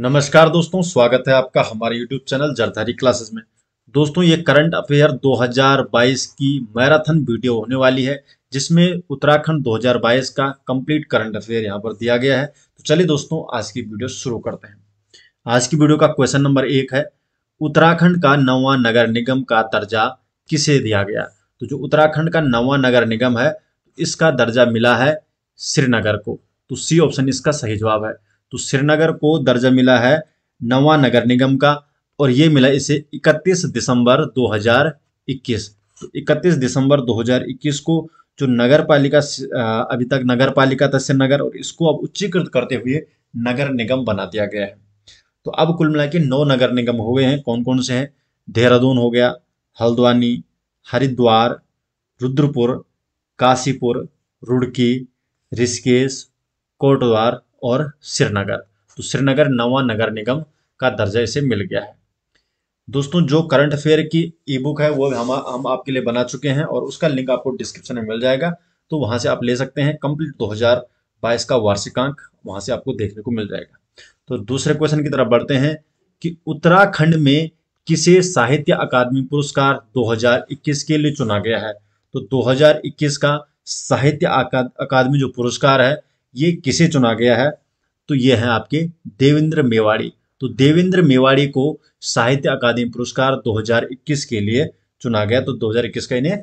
नमस्कार दोस्तों स्वागत है आपका हमारे यूट्यूब चैनल जरधारी क्लासेस में दोस्तों ये करंट अफेयर 2022 की मैराथन वीडियो होने वाली है जिसमें उत्तराखंड 2022 का कंप्लीट करंट अफेयर यहाँ पर दिया गया है तो चलिए दोस्तों आज की वीडियो शुरू करते हैं आज की वीडियो का क्वेश्चन नंबर एक है उत्तराखंड का नवा नगर निगम का दर्जा किसे दिया गया तो जो उत्तराखंड का नवा नगर निगम है इसका दर्जा मिला है श्रीनगर को तो सी ऑप्शन इसका सही जवाब है तो श्रीनगर को दर्जा मिला है नवा नगर निगम का और ये मिला इसे 31 दिसंबर 2021 तो 31 दिसंबर 2021 को जो नगर पालिका अभी तक नगर पालिका था श्रीनगर और इसको अब उच्चीकृत करते हुए नगर निगम बना दिया गया है तो अब कुल मिला के नौ नगर निगम हो गए हैं कौन कौन से हैं देहरादून हो गया हल्द्वानी हरिद्वार रुद्रपुर काशीपुर रुड़की ऋषिकेश कोटद्वार और श्रीनगर तो श्रीनगर नवा नगर निगम का दर्जा इसे मिल गया है दोस्तों जो करंट अफेयर की ई बुक है वो हम हम आपके लिए बना चुके हैं और उसका लिंक आपको डिस्क्रिप्शन में मिल जाएगा तो वहां से आप ले सकते हैं कंप्लीट 2022 का वार्षिकांक वहां से आपको देखने को मिल जाएगा तो दूसरे क्वेश्चन की तरफ बढ़ते हैं कि उत्तराखंड में किसे साहित्य अकादमी पुरस्कार 2021 के लिए चुना गया है तो 2021 का साहित्य अकादमी जो पुरस्कार है ये किसे चुना गया है तो ये है आपके देवेंद्र मेवाड़ी तो देवेंद्र मेवाड़ी को साहित्य अकादमी पुरस्कार 2021 के लिए चुना गया तो 2021 का इन्हें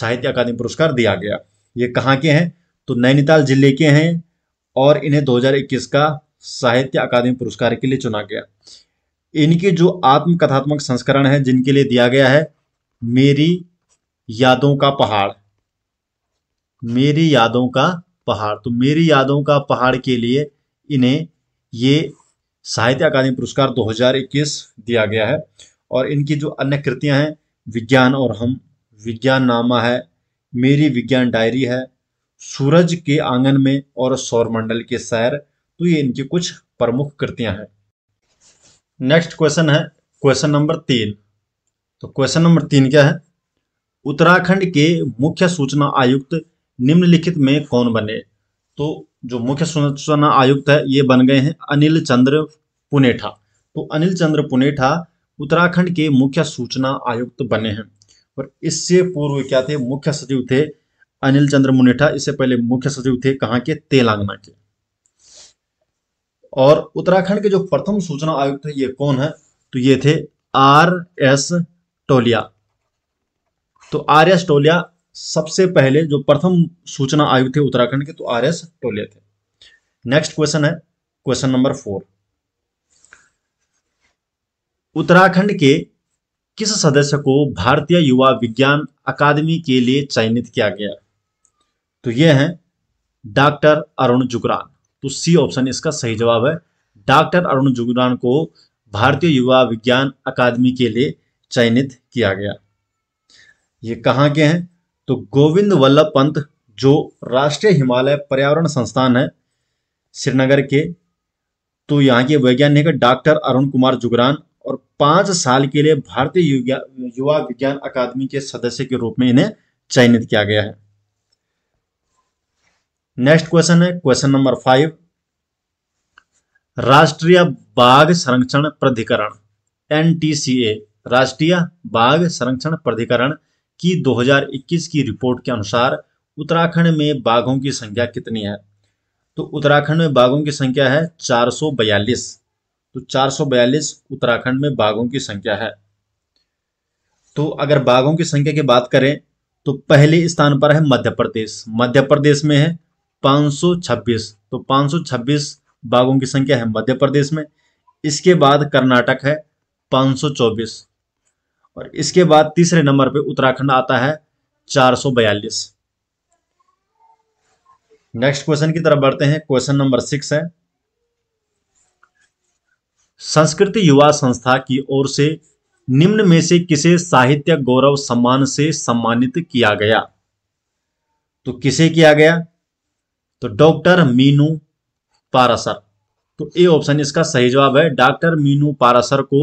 साहित्य अकादमी पुरस्कार दिया गया ये कहाँ के हैं तो नैनीताल जिले के हैं और इन्हें 2021 का साहित्य अकादमी पुरस्कार के लिए चुना गया इनके जो आत्मकथात्मक संस्करण है जिनके लिए दिया गया है मेरी यादों का पहाड़ मेरी यादों का पहाड़ तो मेरी यादों का पहाड़ के लिए इन्हें ये साहित्य अकादमी पुरस्कार 2021 दिया गया है और इनकी जो अन्य कृतियां हैं विज्ञान और हम विज्ञान नामा है मेरी विज्ञान डायरी है सूरज के आंगन में और सौरमंडल के सैर तो ये इनकी कुछ प्रमुख कृतियां हैं नेक्स्ट क्वेश्चन है क्वेश्चन नंबर तीन तो क्वेश्चन नंबर तीन क्या है उत्तराखंड के मुख्य सूचना आयुक्त निम्नलिखित में कौन बने तो जो मुख्य सूचना आयुक्त है ये बन गए हैं अनिल चंद्र पुनेठा तो अनिल चंद्र पुनेठा उत्तराखंड के मुख्य सूचना आयुक्त बने हैं और इससे पूर्व क्या थे मुख्य सचिव थे अनिल चंद्र मुनेठा इससे पहले मुख्य सचिव थे कहाँ के तेलंगाना के और उत्तराखंड के जो प्रथम सूचना आयुक्त थे ये कौन है तो ये थे आर एस टोलिया तो आर एस टोलिया सबसे पहले जो प्रथम सूचना आयुक्त थे उत्तराखंड के तो आर एस टोले थे नेक्स्ट क्वेश्चन है क्वेश्चन नंबर फोर उत्तराखंड के किस सदस्य को भारतीय युवा विज्ञान अकादमी के लिए चयनित किया गया तो यह है डॉक्टर अरुण जुगरान तो सी ऑप्शन इसका सही जवाब है डॉक्टर अरुण जुगरान को भारतीय युवा विज्ञान अकादमी के लिए चयनित किया गया ये कहां के हैं तो गोविंद वल्लभ पंत जो राष्ट्रीय हिमालय पर्यावरण संस्थान है श्रीनगर के तो यहाँ के वैज्ञानिक डॉक्टर अरुण कुमार जुगरान और पांच साल के लिए भारतीय युवा विज्ञान अकादमी के सदस्य के रूप में इन्हें चयनित किया गया है नेक्स्ट क्वेश्चन है क्वेश्चन नंबर फाइव राष्ट्रीय बाघ संरक्षण प्राधिकरण एनटीसीए राष्ट्रीय बाघ संरक्षण प्राधिकरण कि 2021 की रिपोर्ट के अनुसार उत्तराखंड में बाघों की संख्या कितनी है तो उत्तराखंड में बाघों की संख्या है 442 तो 442 उत्तराखंड में बाघों की संख्या है तो अगर बाघों की संख्या की बात करें तो पहले स्थान पर है मध्य प्रदेश मध्य प्रदेश में है 526 तो 526 बाघों की संख्या है मध्य प्रदेश में इसके बाद कर्नाटक है और इसके बाद तीसरे नंबर पे उत्तराखंड आता है 442 नेक्स्ट क्वेश्चन की तरफ बढ़ते हैं क्वेश्चन नंबर सिक्स है संस्कृति युवा संस्था की ओर से निम्न में से किसे साहित्य गौरव सम्मान से सम्मानित किया गया तो किसे किया गया तो डॉक्टर मीनू पारासर तो ए ऑप्शन इसका सही जवाब है डॉक्टर मीनू पारासर को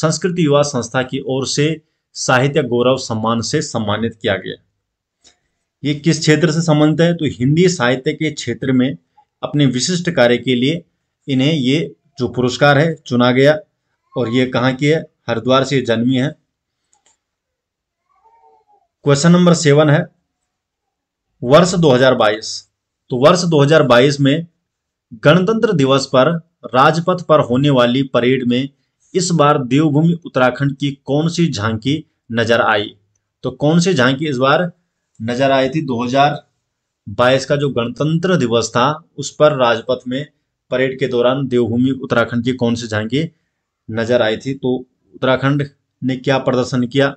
संस्कृति युवा संस्था की ओर से साहित्य गौरव सम्मान से सम्मानित किया गया ये किस क्षेत्र से संबंधित है तो हिंदी साहित्य के क्षेत्र में अपने विशिष्ट कार्य के लिए इन्हें ये जो पुरस्कार है चुना गया और ये कहा की है हरिद्वार से जन्मी है क्वेश्चन नंबर सेवन है वर्ष 2022 तो वर्ष 2022 में गणतंत्र दिवस पर राजपथ पर होने वाली परेड में इस बार देवभूमि उत्तराखंड की कौन सी झांकी नजर आई तो कौन सी झांकी इस बार नजर आई थी 2022 का जो गणतंत्र दिवस था उस पर राजपथ में परेड के दौरान देवभूमि उत्तराखंड की कौन सी झांकी नजर आई थी तो उत्तराखंड ने क्या प्रदर्शन किया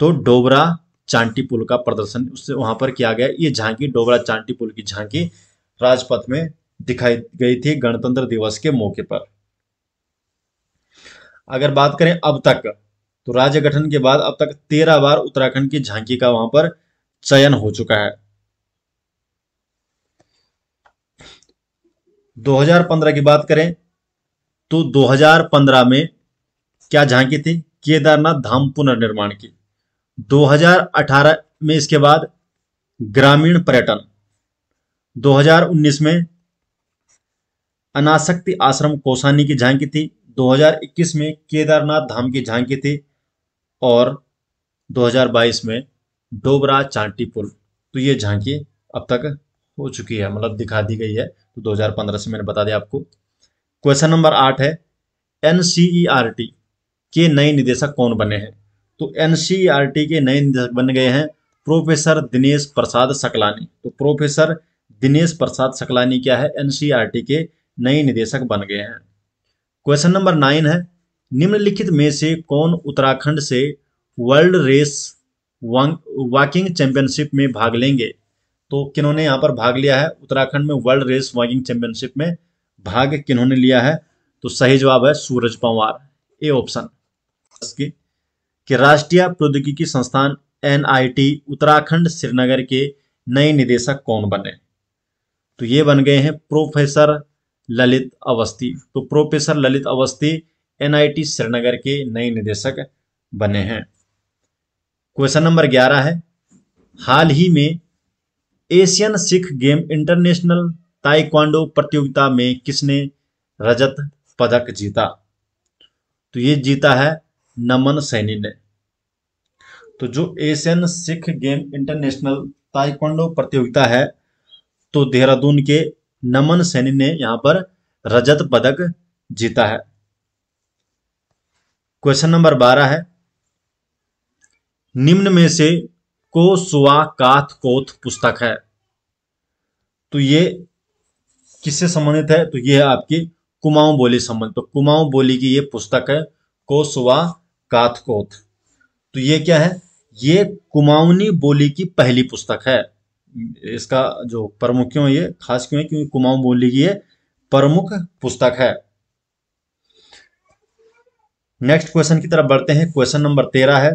तो डोबरा चांटी पुल का प्रदर्शन उससे वहां पर किया गया ये झांकी डोबरा चांटी पुल की झांकी राजपथ में दिखाई गई थी गणतंत्र दिवस के मौके पर अगर बात करें अब तक तो राज्य गठन के बाद अब तक तेरह बार उत्तराखंड की झांकी का वहां पर चयन हो चुका है 2015 की बात करें तो 2015 में क्या झांकी थी केदारनाथ धाम पुनर्निर्माण की 2018 में इसके बाद ग्रामीण पर्यटन 2019 में अनासक्ति आश्रम कोसानी की झांकी थी 2021 में केदारनाथ धाम की झांकी थी और 2022 में डोबरा चांटी पुल तो ये झांकी अब तक हो चुकी है मतलब दिखा दी गई है तो 2015 से मैंने बता दिया आपको क्वेश्चन नंबर आठ है एन के नए निदेशक कौन बने हैं तो एन के नए निदेशक बन गए हैं प्रोफेसर दिनेश प्रसाद सकलानी तो प्रोफेसर दिनेश प्रसाद सकलानी क्या है एन के नए निदेशक बन गए हैं क्वेश्चन नंबर नाइन है निम्नलिखित में से कौन उत्तराखंड से वर्ल्ड रेस वॉकिंग चैंपियनशिप में भाग लेंगे तो किन्होंने यहाँ पर भाग लिया है उत्तराखंड में वर्ल्ड रेस वॉकिंग चैंपियनशिप में भाग किन्होंने लिया है तो सही जवाब है सूरज पंवार ए ऑप्शन कि राष्ट्रीय प्रौद्योगिकी संस्थान एनआईटी उत्तराखंड श्रीनगर के नए निदेशक कौन बने तो ये बन गए हैं प्रोफेसर ललित अवस्थी तो प्रोफेसर ललित अवस्थी एनआईटी श्रीनगर के नए निदेशक बने हैं क्वेश्चन नंबर ग्यारह है हाल ही में Asian Sikh game international taekwondo प्रतियोगिता में किसने रजत पदक जीता तो ये जीता है नमन सैनी ने तो जो Asian Sikh game international taekwondo प्रतियोगिता है तो देहरादून के नमन सैनी ने यहां पर रजत पदक जीता है क्वेश्चन नंबर बारह है निम्न में से को सुवा काथ कोथ पुस्तक है तो ये किससे संबंधित है तो ये है आपकी कुमाऊं बोली संबंधित तो कुमाऊं बोली की ये पुस्तक है को सुवा काथ कोथ तो ये क्या है ये कुमाऊनी बोली की पहली पुस्तक है इसका जो प्रमुख क्यों ये खास क्यों है क्योंकि कुमाऊं बोली की ये प्रमुख पुस्तक है नेक्स्ट क्वेश्चन की तरफ बढ़ते हैं क्वेश्चन नंबर तेरह है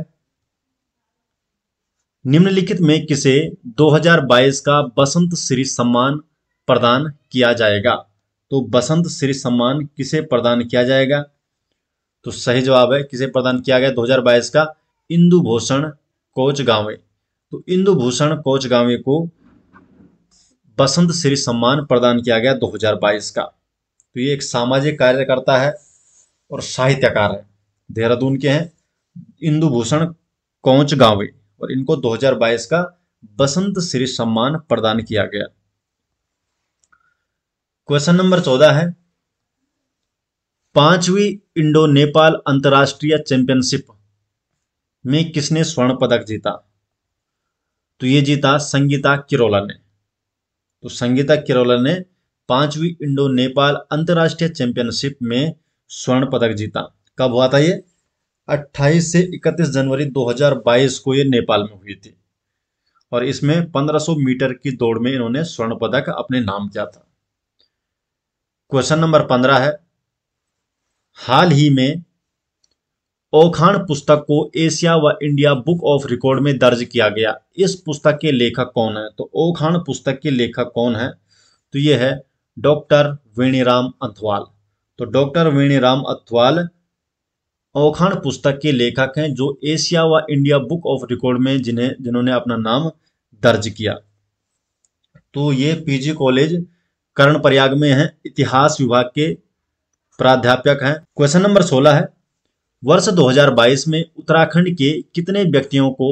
निम्नलिखित में किसे 2022 का बसंत श्री सम्मान प्रदान किया जाएगा तो बसंत श्री सम्मान किसे प्रदान किया जाएगा तो सही जवाब है किसे प्रदान किया गया 2022 का इंदु भूषण कोच गांवे तो इंदुभूषण गांवे को बसंत श्री सम्मान प्रदान किया गया 2022 का तो ये एक सामाजिक कार्यकर्ता है और साहित्यकार है देहरादून के हैं इंदुभूषण कौच गांवे और इनको 2022 का बसंत श्री सम्मान प्रदान किया गया क्वेश्चन नंबर चौदह है पांचवी इंडो नेपाल अंतर्राष्ट्रीय चैंपियनशिप में किसने स्वर्ण पदक जीता तो ये जीता संगीता किरोला ने तो संगीता किरोला ने पांचवी इंडो नेपाल अंतरराष्ट्रीय चैंपियनशिप में स्वर्ण पदक जीता कब हुआ था ये 28 से 31 जनवरी 2022 को ये नेपाल में हुई थी और इसमें 1500 मीटर की दौड़ में इन्होंने स्वर्ण पदक अपने नाम किया था क्वेश्चन नंबर 15 है हाल ही में ओखान पुस्तक को एशिया व इंडिया बुक ऑफ रिकॉर्ड में दर्ज किया गया इस पुस्तक के लेखक कौन है तो ओखान पुस्तक के लेखक कौन है तो ये है डॉक्टर वेणीराम अथवाल तो डॉक्टर वेणीराम अथवाल ओखान पुस्तक के लेखक हैं जो एशिया व इंडिया बुक ऑफ रिकॉर्ड में जिन्हें जिन्होंने अपना नाम दर्ज किया तो ये पीजी कॉलेज करण प्रयाग में है इतिहास विभाग के प्राध्यापक हैं क्वेश्चन नंबर सोलह है वर्ष 2022 में उत्तराखंड के कितने व्यक्तियों को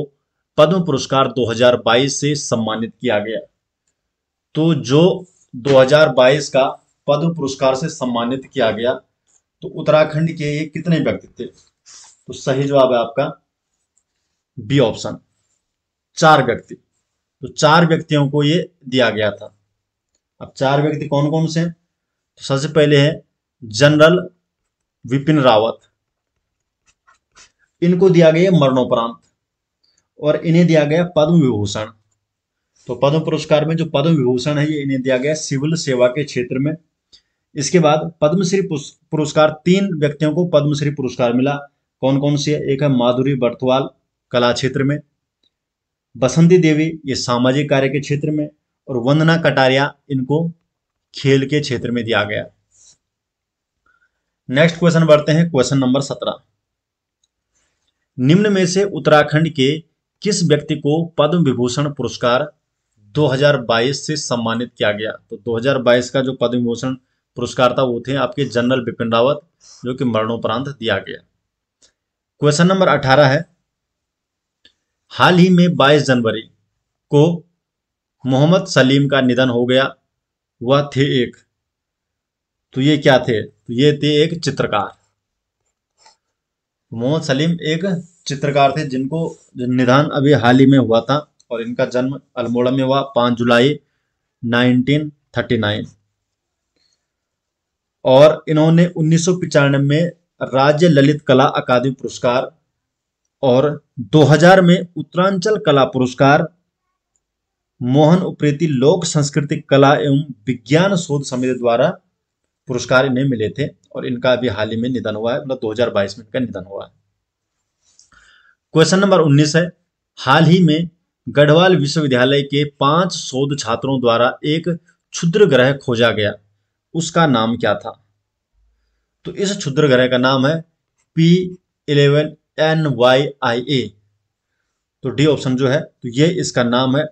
पद्म पुरस्कार 2022 से सम्मानित किया गया तो जो 2022 का पद्म पुरस्कार से सम्मानित किया गया तो उत्तराखंड के ये कितने व्यक्ति थे तो सही जवाब है आपका बी ऑप्शन चार व्यक्ति तो चार व्यक्तियों को ये दिया गया था अब चार व्यक्ति कौन कौन से हैं तो सबसे पहले है जनरल विपिन रावत इनको दिया गया मरणोपरांत और इन्हें दिया गया पद्म विभूषण तो पद्म पुरस्कार में जो पद्म विभूषण है ये इन्हें दिया गया सिविल सेवा के क्षेत्र में इसके बाद पद्मश्री पुरस्कार तीन व्यक्तियों को पद्मश्री पुरस्कार मिला कौन कौन सी एक है माधुरी बर्तवाल कला क्षेत्र में बसंती देवी ये सामाजिक कार्य के क्षेत्र में और वंदना कटारिया इनको खेल के क्षेत्र में दिया गया नेक्स्ट क्वेश्चन बढ़ते हैं क्वेश्चन नंबर सत्रह निम्न में से उत्तराखंड के किस व्यक्ति को पद्म विभूषण पुरस्कार 2022 से सम्मानित किया गया तो 2022 का जो पद्म विभूषण पुरस्कार था वो थे आपके जनरल बिपिन रावत जो कि मरणोपरांत दिया गया क्वेश्चन नंबर 18 है हाल ही में 22 जनवरी को मोहम्मद सलीम का निधन हो गया वह थे एक तो ये क्या थे तो ये थे एक चित्रकार मोहम्मद सलीम एक चित्रकार थे जिनको निधन अभी हाल ही में हुआ था और इनका जन्म अल्मोड़ा में हुआ पांच जुलाई 1939 और इन्होंने उन्नीस में राज्य ललित कला अकादमी पुरस्कार और 2000 में उत्तरांचल कला पुरस्कार मोहन उप्रेती लोक संस्कृति कला एवं विज्ञान शोध समिति द्वारा पुरस्कार इन्हें मिले थे और इनका अभी हाल ही में निधन हुआ है मतलब 2022 में इनका निधन हुआ है क्वेश्चन नंबर 19 है हाल ही में गढ़वाल विश्वविद्यालय के पांच शोध छात्रों द्वारा एक क्षुद्र ग्रह खोजा गया उसका नाम क्या था तो इस क्षुद्र ग्रह का नाम है P eleven N Y I A तो डी ऑप्शन जो है तो ये इसका नाम है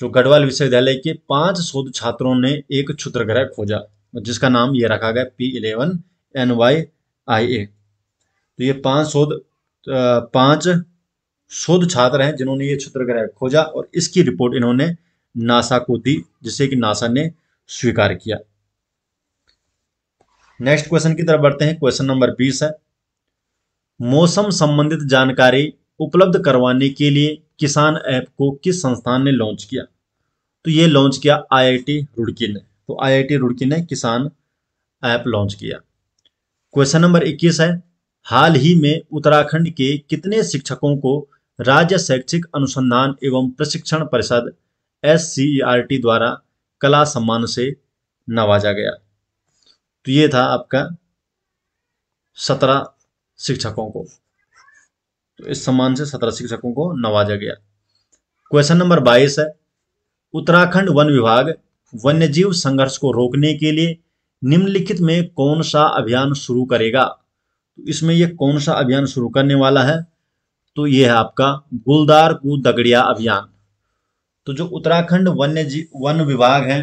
जो गढ़वाल विश्वविद्यालय के पांच शोध छात्रों ने एक क्षुद्र ग्रह खोजा जिसका नाम ये रखा गया P eleven N Y I A तो ये पांच शोध पांच शोध छात्र हैं जिन्होंने ये क्षुद्रग्रह खोजा और इसकी रिपोर्ट इन्होंने नासा को दी जिसे कि नासा ने स्वीकार किया नेक्स्ट क्वेश्चन की तरफ बढ़ते हैं क्वेश्चन नंबर बीस है मौसम संबंधित जानकारी उपलब्ध करवाने के लिए किसान ऐप को किस संस्थान ने लॉन्च किया तो ये लॉन्च किया आईआईटी रुड़की ने तो आईआईटी रुड़की ने किसान ऐप लॉन्च किया क्वेश्चन नंबर 21 है हाल ही में उत्तराखंड के कितने शिक्षकों को राज्य शैक्षिक अनुसंधान एवं प्रशिक्षण परिषद एस e द्वारा कला सम्मान से नवाजा गया तो ये था आपका सत्रह शिक्षकों को तो इस सम्मान से सत्रह शिक्षकों को नवाजा गया क्वेश्चन नंबर बाईस है उत्तराखंड वन विभाग वन्यजीव संघर्ष को रोकने के लिए निम्नलिखित में कौन सा अभियान शुरू करेगा तो इसमें यह कौन सा अभियान शुरू करने वाला है तो यह है आपका गुलदार कु दगड़िया अभियान तो जो उत्तराखंड वन्य जीव वन विभाग है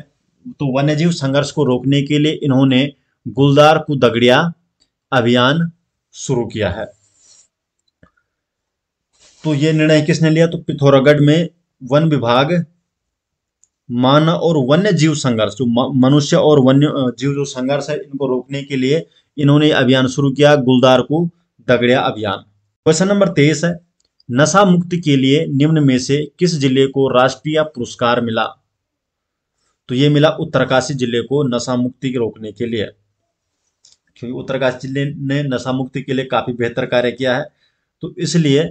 तो वन्यजीव संघर्ष को रोकने के लिए इन्होंने गुलदार कु दगड़िया अभियान शुरू किया है तो ये निर्णय किसने लिया तो पिथौरागढ़ में वन विभाग मानव और वन्य जीव संघर्ष जो मनुष्य और वन्य जीव जो संघर्ष है इनको रोकने के लिए इन्होंने अभियान शुरू किया गुलदार को दगड़िया अभियान क्वेश्चन नंबर तेईस है नशा मुक्ति के लिए निम्न में से किस जिले को राष्ट्रीय पुरस्कार मिला तो ये मिला उत्तरकाशी जिले को नशा मुक्ति रोकने के लिए क्योंकि उत्तरकाशी जिले ने नशा मुक्ति के लिए काफी बेहतर कार्य किया है तो इसलिए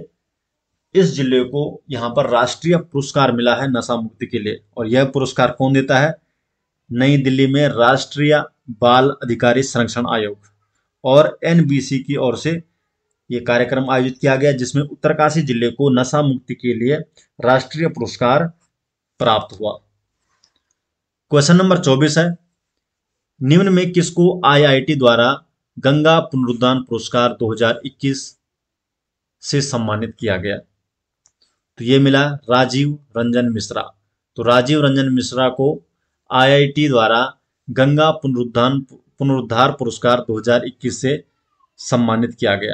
इस जिले को यहाँ पर राष्ट्रीय पुरस्कार मिला है नशा मुक्ति के लिए और यह पुरस्कार कौन देता है नई दिल्ली में राष्ट्रीय बाल अधिकारी संरक्षण आयोग और एनबीसी की ओर से ये कार्यक्रम आयोजित किया गया जिसमें उत्तरकाशी जिले को नशा मुक्ति के लिए राष्ट्रीय पुरस्कार प्राप्त हुआ क्वेश्चन नंबर 24 है निम्न में किसको आईआईटी द्वारा गंगा पुनरुद्धान पुरस्कार 2021 से सम्मानित किया गया तो ये मिला राजीव रंजन मिश्रा तो राजीव रंजन मिश्रा को आईआईटी द्वारा गंगा पुनरुद्धान पुनरुद्धार पुरस्कार 2021 से सम्मानित किया गया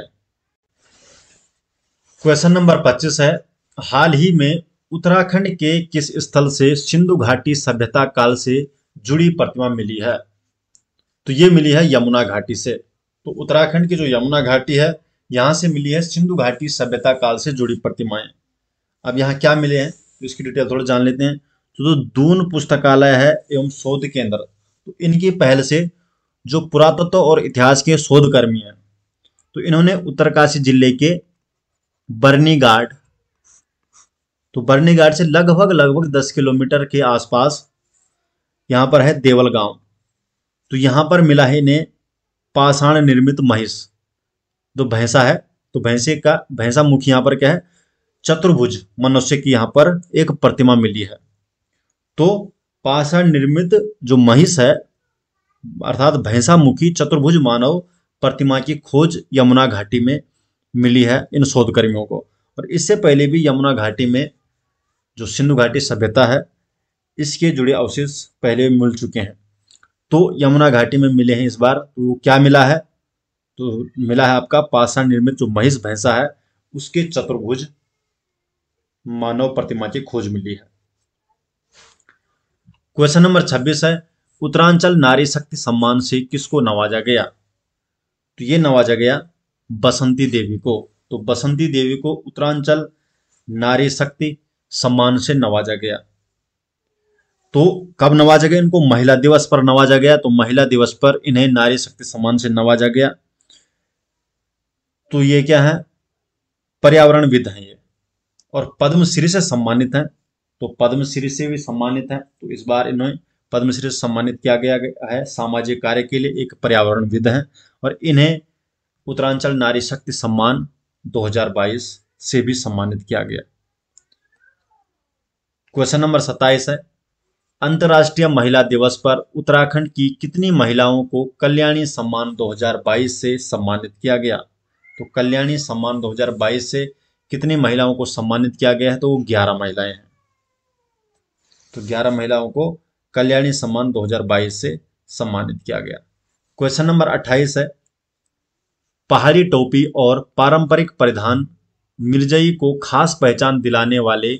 क्वेश्चन नंबर 25 है हाल ही में उत्तराखंड के किस स्थल से सिंधु घाटी सभ्यता काल से जुड़ी प्रतिमा मिली है तो ये मिली है यमुना घाटी से तो उत्तराखंड की जो यमुना घाटी है यहां से मिली है सिंधु घाटी सभ्यता काल से जुड़ी प्रतिमाएं अब यहाँ क्या मिले हैं तो इसकी डिटेल थोड़ा जान लेते हैं तो जो दून पुस्तकालय है एवं शोध केंद्र तो इनकी पहल से जो पुरातत्व और इतिहास के शोधकर्मी हैं तो इन्होंने उत्तरकाशी जिले के बर्नी घाट तो बर्नी घाट से लगभग लगभग दस किलोमीटर के आसपास यहाँ पर है देवल गांव तो यहाँ पर मिला है इन्हें पाषाण निर्मित महिष जो तो भैंसा है तो भैंसे का भैंसा मुख यहाँ पर क्या है चतुर्भुज मनुष्य की यहाँ पर एक प्रतिमा मिली है तो पाषाण निर्मित जो महिष है अर्थात भैंसा मुखी चतुर्भुज मानव प्रतिमा की खोज यमुना घाटी में मिली है इन शोधकर्मियों को और इससे पहले भी यमुना घाटी में जो सिंधु घाटी सभ्यता है इसके जुड़े अवशेष पहले मिल चुके हैं तो यमुना घाटी में मिले हैं इस बार तो क्या मिला है तो मिला है आपका पाषाण निर्मित जो महिष भैंसा है उसके चतुर्भुज मानव प्रतिमा की खोज मिली है क्वेश्चन नंबर 26 है उत्तरांचल नारी शक्ति सम्मान से किसको नवाजा गया तो ये नवाजा गया बसंती देवी को तो बसंती देवी को उत्तरांचल नारी शक्ति सम्मान से नवाजा गया तो कब नवाजा गया इनको महिला दिवस पर नवाजा गया तो महिला दिवस पर इन्हें नारी शक्ति सम्मान से नवाजा गया तो ये क्या है पर्यावरण विद है ये और पद्मश्री से सम्मानित हैं तो पद्मश्री से भी सम्मानित हैं तो इस बार इन्हें पद्मश्री से सम्मानित किया गया है सामाजिक कार्य के लिए एक पर्यावरण विद हैं और इन्हें उत्तरांचल नारी शक्ति सम्मान 2022 से भी सम्मानित किया गया क्वेश्चन नंबर सत्ताईस है अंतर्राष्ट्रीय महिला दिवस पर उत्तराखंड की कितनी महिलाओं को कल्याणी सम्मान 2022 से सम्मानित किया गया तो कल्याणी सम्मान 2022 से कितनी महिलाओं को सम्मानित किया गया है तो वो ग्यारह महिलाएं हैं तो ग्यारह महिलाओं को कल्याणी सम्मान 2022 से सम्मानित किया गया क्वेश्चन नंबर 28 है पहाड़ी टोपी और पारंपरिक परिधान मिर्जई को खास पहचान दिलाने वाले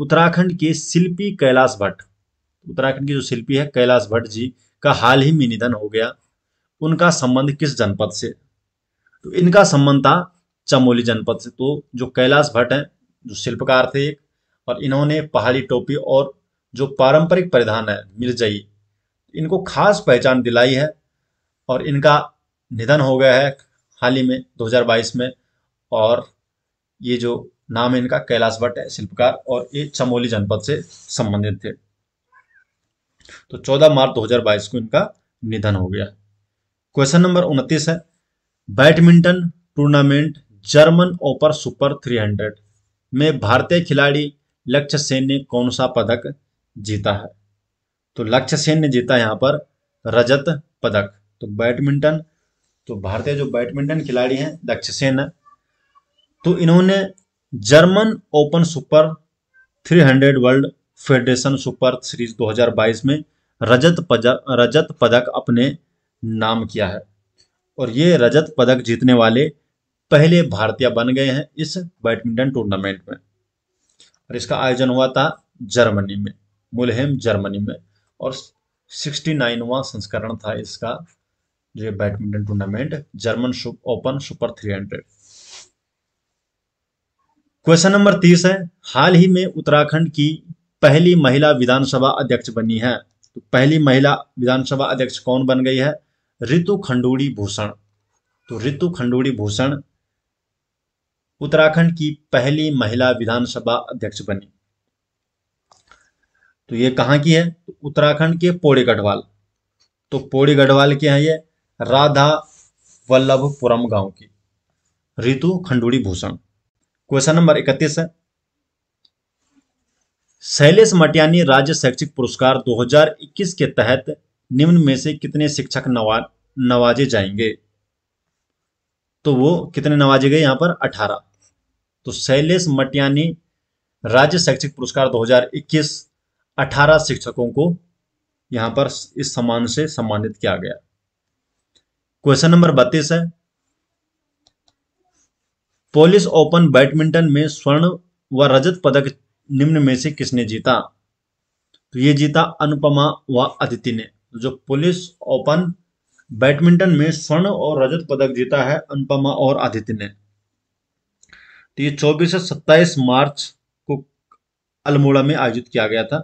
उत्तराखंड के शिल्पी कैलाश भट्ट उत्तराखंड की जो शिल्पी है कैलाश भट्ट जी का हाल ही में निधन हो गया उनका संबंध किस जनपद से तो इनका संबंध था चमोली जनपद से तो जो कैलाश भट्ट हैं जो शिल्पकार थे एक और इन्होंने पहाड़ी टोपी और जो पारंपरिक परिधान है मिर्जई इनको खास पहचान दिलाई है और इनका निधन हो गया है हाल ही में 2022 में और ये जो नाम है इनका कैलाश भट्ट है शिल्पकार और ये चमोली जनपद से संबंधित थे तो 14 मार्च 2022 को इनका निधन हो गया क्वेश्चन नंबर उनतीस है badminton tournament German open super 300 में भारतीय खिलाड़ी लक्ष्य सेन ने कौन सा पदक जीता है तो लक्ष्य सेन ने जीता यहां पर रजत पदक तो बैडमिंटन तो भारतीय जो बैडमिंटन खिलाड़ी हैं लक्ष्य सेन है। तो इन्होंने German open super 300 world federation super series 2022 में रजत पदक रजत पदक अपने नाम किया है और ये रजत पदक जीतने वाले पहले भारतीय बन गए हैं इस बैडमिंटन टूर्नामेंट में और इसका आयोजन हुआ था जर्मनी में मुलहेम जर्मनी में और सिक्सटी नाइनवा संस्करण था इसका जो badminton tournament German open super three hundred question number तीस है हाल ही में उत्तराखंड की पहली महिला विधानसभा अध्यक्ष बनी है तो पहली महिला विधानसभा अध्यक्ष कौन बन गई है ऋतु खंडूड़ी भूषण तो ऋतु खंडूड़ी भूषण उत्तराखंड की पहली महिला विधानसभा अध्यक्ष बनी तो ये कहाँ की है तो उत्तराखंड के पौड़ी गढ़वाल तो पौड़ी गढ़वाल के हैं ये राधा वल्लभपुरम गांव की ऋतु खंडूड़ी भूषण क्वेश्चन नंबर इकतीस है शैलेश मटियानी राज्य शैक्षिक पुरस्कार 2021 के तहत निम्न में से कितने शिक्षक नवा नवाजे जाएंगे तो वो कितने नवाजे गए यहां पर अठारह तो शैलेश मटियानी राज्य शैक्षिक पुरस्कार 2021 18 शिक्षकों को यहां पर इस सम्मान से सम्मानित किया गया क्वेश्चन नंबर बत्तीस है पोलिस ओपन बैडमिंटन में स्वर्ण व रजत पदक निम्न में से किसने जीता तो ये जीता अनुपमा व अदिति ने जो पुलिस ओपन बैडमिंटन में स्वर्ण और रजत पदक जीता है अनुपमा और आदित्य ने तो ये 24 से 27 मार्च को अल्मोड़ा में आयोजित किया गया था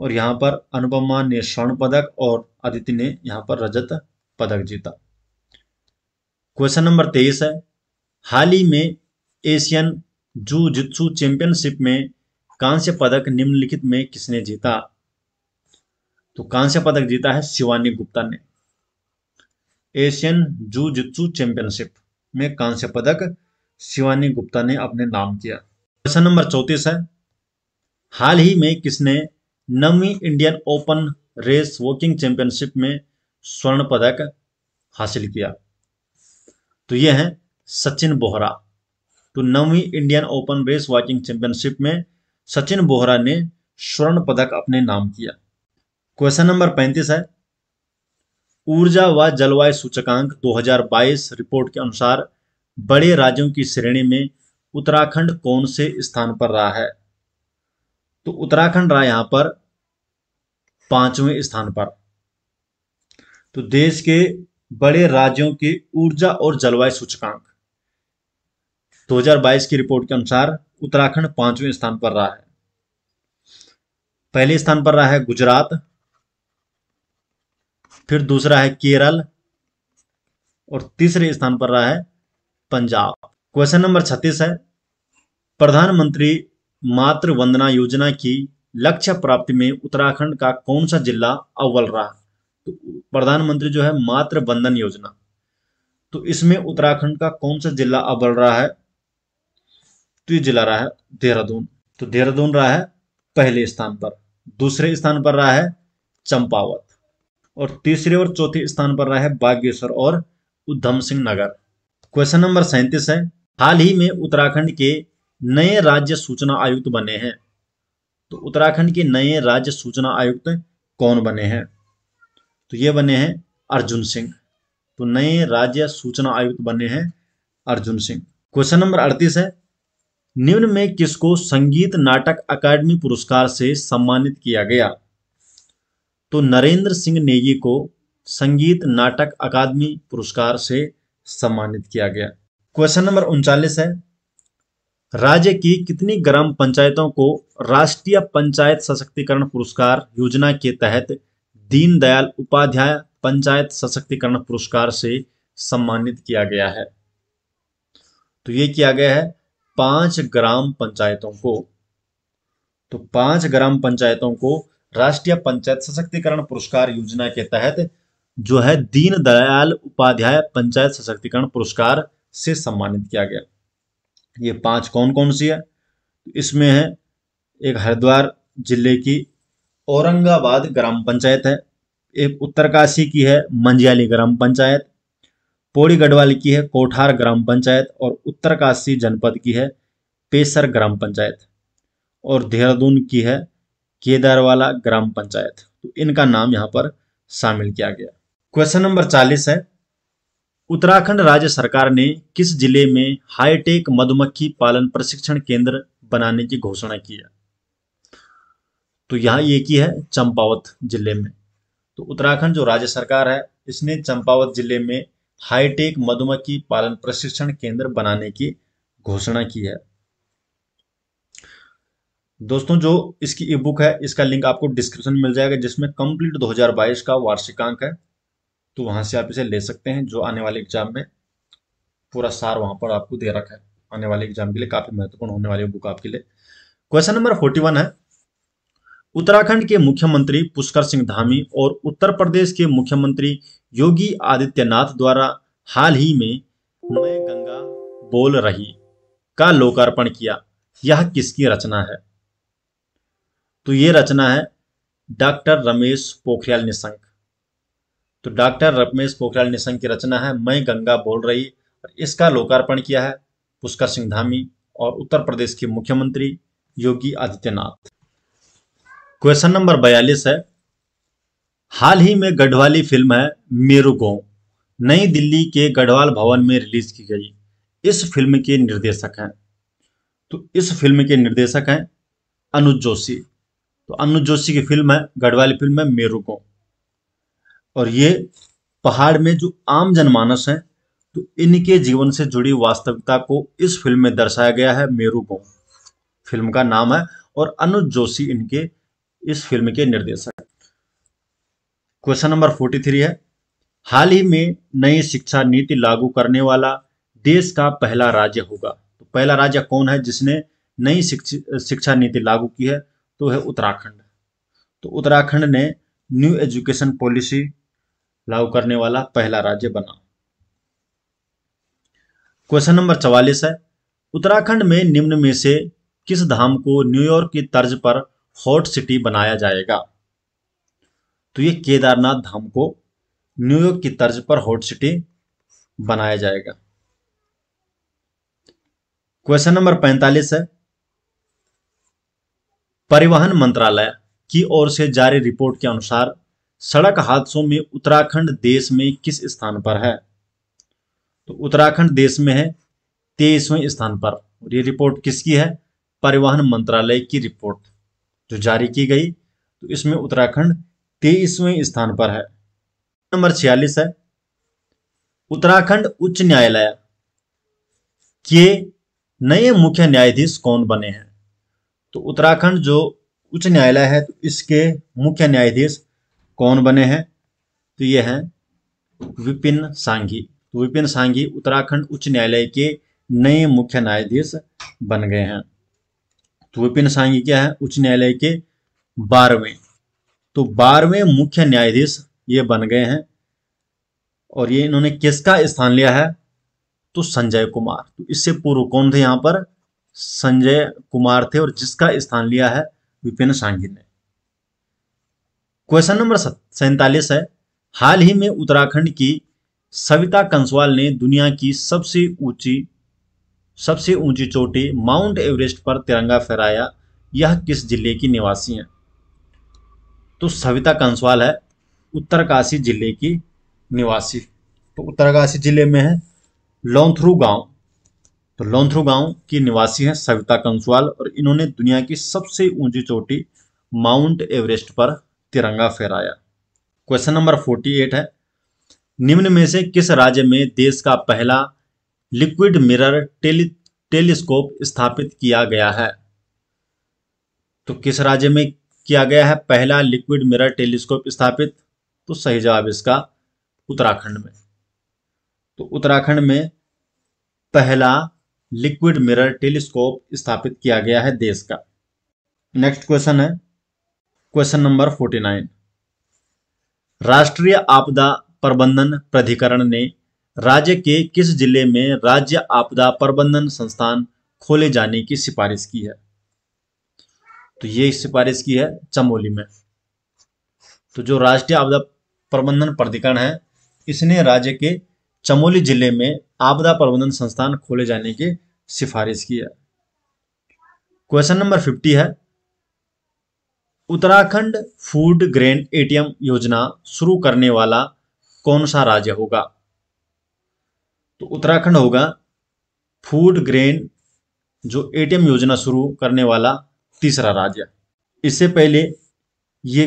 और यहाँ पर अनुपमा ने स्वर्ण पदक और आदित्य ने यहाँ पर रजत पदक जीता क्वेश्चन नंबर तेईस है हाल ही में एशियन जू जित्सु चैंपियनशिप में कांस्य पदक निम्नलिखित में किसने जीता तो कांस्य पदक जीता है शिवानी गुप्ता ने एशियन जू जित्सु चैंपियनशिप में कांस्य पदक शिवानी गुप्ता ने अपने नाम किया प्रश्न नंबर चौतीस है हाल ही में किसने नवी Indian open race walking championship में स्वर्ण पदक हासिल किया तो यह है सचिन बोहरा तो नवी Indian open race walking championship में सचिन बोहरा ने स्वर्ण पदक अपने नाम किया क्वेश्चन नंबर 35 है ऊर्जा व जलवायु सूचकांक 2022 रिपोर्ट के अनुसार बड़े राज्यों की श्रेणी में उत्तराखंड कौन से स्थान पर रहा है तो उत्तराखंड रहा यहां पर पांचवें स्थान पर तो देश के बड़े राज्यों की ऊर्जा और जलवायु सूचकांक 2022 की रिपोर्ट के अनुसार उत्तराखंड पांचवें स्थान पर रहा है पहले स्थान पर रहा है गुजरात फिर दूसरा है केरल और तीसरे स्थान पर रहा है पंजाब क्वेश्चन नंबर छत्तीस है प्रधानमंत्री मातृ वंदना योजना की लक्ष्य प्राप्ति में उत्तराखंड का कौन सा जिला अव्वल रहा तो प्रधानमंत्री जो है मातृ वंदन योजना तो इसमें उत्तराखंड का कौन सा जिला अव्वल रहा है तो ये जिला रहा है देहरादून तो देहरादून रहा है पहले स्थान पर दूसरे स्थान पर रहा है चंपावत और तीसरे और चौथे स्थान पर रहा है बागेश्वर और उधम सिंह नगर क्वेश्चन नंबर सैंतीस है हाल ही में उत्तराखंड के नए राज्य सूचना आयुक्त बने हैं तो उत्तराखंड के नए राज्य सूचना आयुक्त कौन बने हैं तो ये बने हैं अर्जुन सिंह तो नए राज्य सूचना आयुक्त बने हैं अर्जुन सिंह क्वेश्चन नंबर अड़तीस है निम्न में किसको संगीत नाटक अकादमी पुरस्कार से सम्मानित किया गया तो नरेंद्र सिंह नेगी को संगीत नाटक अकादमी पुरस्कार से सम्मानित किया गया क्वेश्चन नंबर उनचालीस है राज्य की कितनी ग्राम पंचायतों को राष्ट्रीय पंचायत सशक्तिकरण पुरस्कार योजना के तहत दीनदयाल उपाध्याय पंचायत सशक्तिकरण पुरस्कार से सम्मानित किया गया है तो ये किया गया है पांच ग्राम पंचायतों को तो पांच ग्राम पंचायतों को राष्ट्रीय पंचायत सशक्तिकरण पुरस्कार योजना के तहत जो है दीन दयाल उपाध्याय पंचायत सशक्तिकरण पुरस्कार से सम्मानित किया गया ये पांच कौन कौन सी है इसमें है एक हरिद्वार जिले की औरंगाबाद ग्राम पंचायत है एक उत्तरकाशी की है मंजियाली ग्राम पंचायत पौड़ी गढ़वाल की है कोठार ग्राम पंचायत और उत्तरकाशी जनपद की है पेसर ग्राम पंचायत और देहरादून की है केदारवाला ग्राम पंचायत तो इनका नाम यहाँ पर शामिल किया गया क्वेश्चन नंबर चालीस है उत्तराखंड राज्य सरकार ने किस जिले में हाईटेक मधुमक्खी पालन प्रशिक्षण केंद्र बनाने की घोषणा की है तो यहां ये की है चंपावत जिले में तो उत्तराखंड जो राज्य सरकार है इसने चंपावत जिले में हाईटेक मधुमक्खी पालन प्रशिक्षण केंद्र बनाने की घोषणा की है दोस्तों जो इसकी ई बुक है इसका लिंक आपको डिस्क्रिप्शन में मिल जाएगा जिसमें कंप्लीट 2022 का वार्षिकांक है तो वहां से आप इसे ले सकते हैं जो आने वाले एग्जाम में पूरा सार वहां पर आपको दे रखा है आने वाले एग्जाम के लिए काफ़ी महत्वपूर्ण होने वाली बुक आपके लिए क्वेश्चन नंबर फोर्टी वन है उत्तराखंड के मुख्यमंत्री पुष्कर सिंह धामी और उत्तर प्रदेश के मुख्यमंत्री योगी आदित्यनाथ द्वारा हाल ही में मैं गंगा बोल रही का लोकार्पण किया यह किसकी रचना है तो ये रचना है डॉक्टर रमेश पोखरियाल निशंक तो डॉक्टर रमेश पोखरियाल निशंक की रचना है मैं गंगा बोल रही और इसका लोकार्पण किया है पुष्कर सिंह धामी और उत्तर प्रदेश के मुख्यमंत्री योगी आदित्यनाथ क्वेश्चन नंबर बयालीस है हाल ही में गढ़वाली फिल्म है मेरू गो नई दिल्ली के गढ़वाल भवन में रिलीज की गई इस फिल्म के निर्देशक हैं तो इस फिल्म के निर्देशक हैं अनुज जोशी तो अनुज जोशी की फिल्म है गढ़वाली फिल्म है मेरू और ये पहाड़ में जो आम जनमानस है तो इनके जीवन से जुड़ी वास्तविकता को इस फिल्म में दर्शाया गया है मेरू गांव फिल्म का नाम है और अनुज जोशी इनके इस फिल्म के निर्देशक क्वेश्चन नंबर फोर्टी थ्री है हाल ही में नई शिक्षा नीति लागू करने वाला देश का पहला राज्य होगा तो पहला राज्य कौन है जिसने नई शिक्षा नीति लागू की है तो है उत्तराखंड तो उत्तराखंड ने न्यू एजुकेशन पॉलिसी लागू करने वाला पहला राज्य बना क्वेश्चन नंबर चवालीस है उत्तराखंड में निम्न में से किस धाम को न्यूयॉर्क की तर्ज पर हॉट सिटी बनाया जाएगा तो ये केदारनाथ धाम को न्यूयॉर्क की तर्ज पर हॉट सिटी बनाया जाएगा क्वेश्चन नंबर पैंतालीस है परिवहन मंत्रालय की ओर से जारी रिपोर्ट के अनुसार सड़क हादसों में उत्तराखंड देश में किस स्थान पर है तो उत्तराखंड देश में है तेईसवें स्थान पर और ये रिपोर्ट किसकी है परिवहन मंत्रालय की रिपोर्ट जो जारी की गई तो इसमें उत्तराखंड तेईसवें स्थान पर है नंबर छियालीस है उत्तराखंड उच्च न्यायालय के नए मुख्य न्यायाधीश कौन बने हैं तो उत्तराखंड जो उच्च न्यायालय है तो इसके मुख्य न्यायाधीश कौन बने हैं तो ये है विपिन सांघी तो विपिन सांघी उत्तराखंड उच्च न्यायालय के नए मुख्य न्यायाधीश बन गए हैं तो विपिन सांघी क्या है उच्च न्यायालय के बारहवें तो बारहवें मुख्य न्यायाधीश ये बन गए हैं और ये इन्होंने किसका स्थान लिया है तो संजय कुमार तो इससे पूर्व कौन थे यहां पर संजय कुमार थे और जिसका स्थान लिया है विपिन सांघी ने क्वेश्चन नंबर सैतालीस है हाल ही में उत्तराखंड की सविता कंसवाल ने दुनिया की सबसे ऊंची सबसे ऊंची चोटी माउंट एवरेस्ट पर तिरंगा फहराया यह किस जिले की निवासी है तो सविता कंसवाल है उत्तरकाशी जिले की निवासी तो उत्तरकाशी जिले में है लोंथ्रू गांव तो लौंथरू गांव की निवासी है सविता कंसवाल और इन्होंने दुनिया की सबसे ऊंची चोटी माउंट एवरेस्ट पर तिरंगा फहराया क्वेश्चन नंबर फोर्टी एट है निम्न में से किस राज्य में देश का पहला लिक्विड मिरर टेली टेलीस्कोप स्थापित किया गया है तो किस राज्य में किया गया है पहला लिक्विड मिरर टेलीस्कोप स्थापित तो सही जवाब इसका उत्तराखंड में तो उत्तराखंड में पहला लिक्विड मिरर टेलीस्कोप स्थापित किया गया है देश का नेक्स्ट क्वेश्चन है क्वेश्चन नंबर फोर्टी नाइन राष्ट्रीय आपदा प्रबंधन प्राधिकरण ने राज्य के किस जिले में राज्य आपदा प्रबंधन संस्थान खोले जाने की सिफारिश की है तो ये सिफारिश की है चमोली में तो जो राष्ट्रीय आपदा प्रबंधन प्राधिकरण है इसने राज्य के चमोली जिले में आपदा प्रबंधन संस्थान खोले जाने की सिफारिश की है क्वेश्चन नंबर फिफ्टी है उत्तराखंड फूड ग्रेन एटीएम योजना शुरू करने वाला कौन सा राज्य होगा तो उत्तराखंड होगा फूड ग्रेन जो एटीएम योजना शुरू करने वाला तीसरा राज्य इससे पहले ये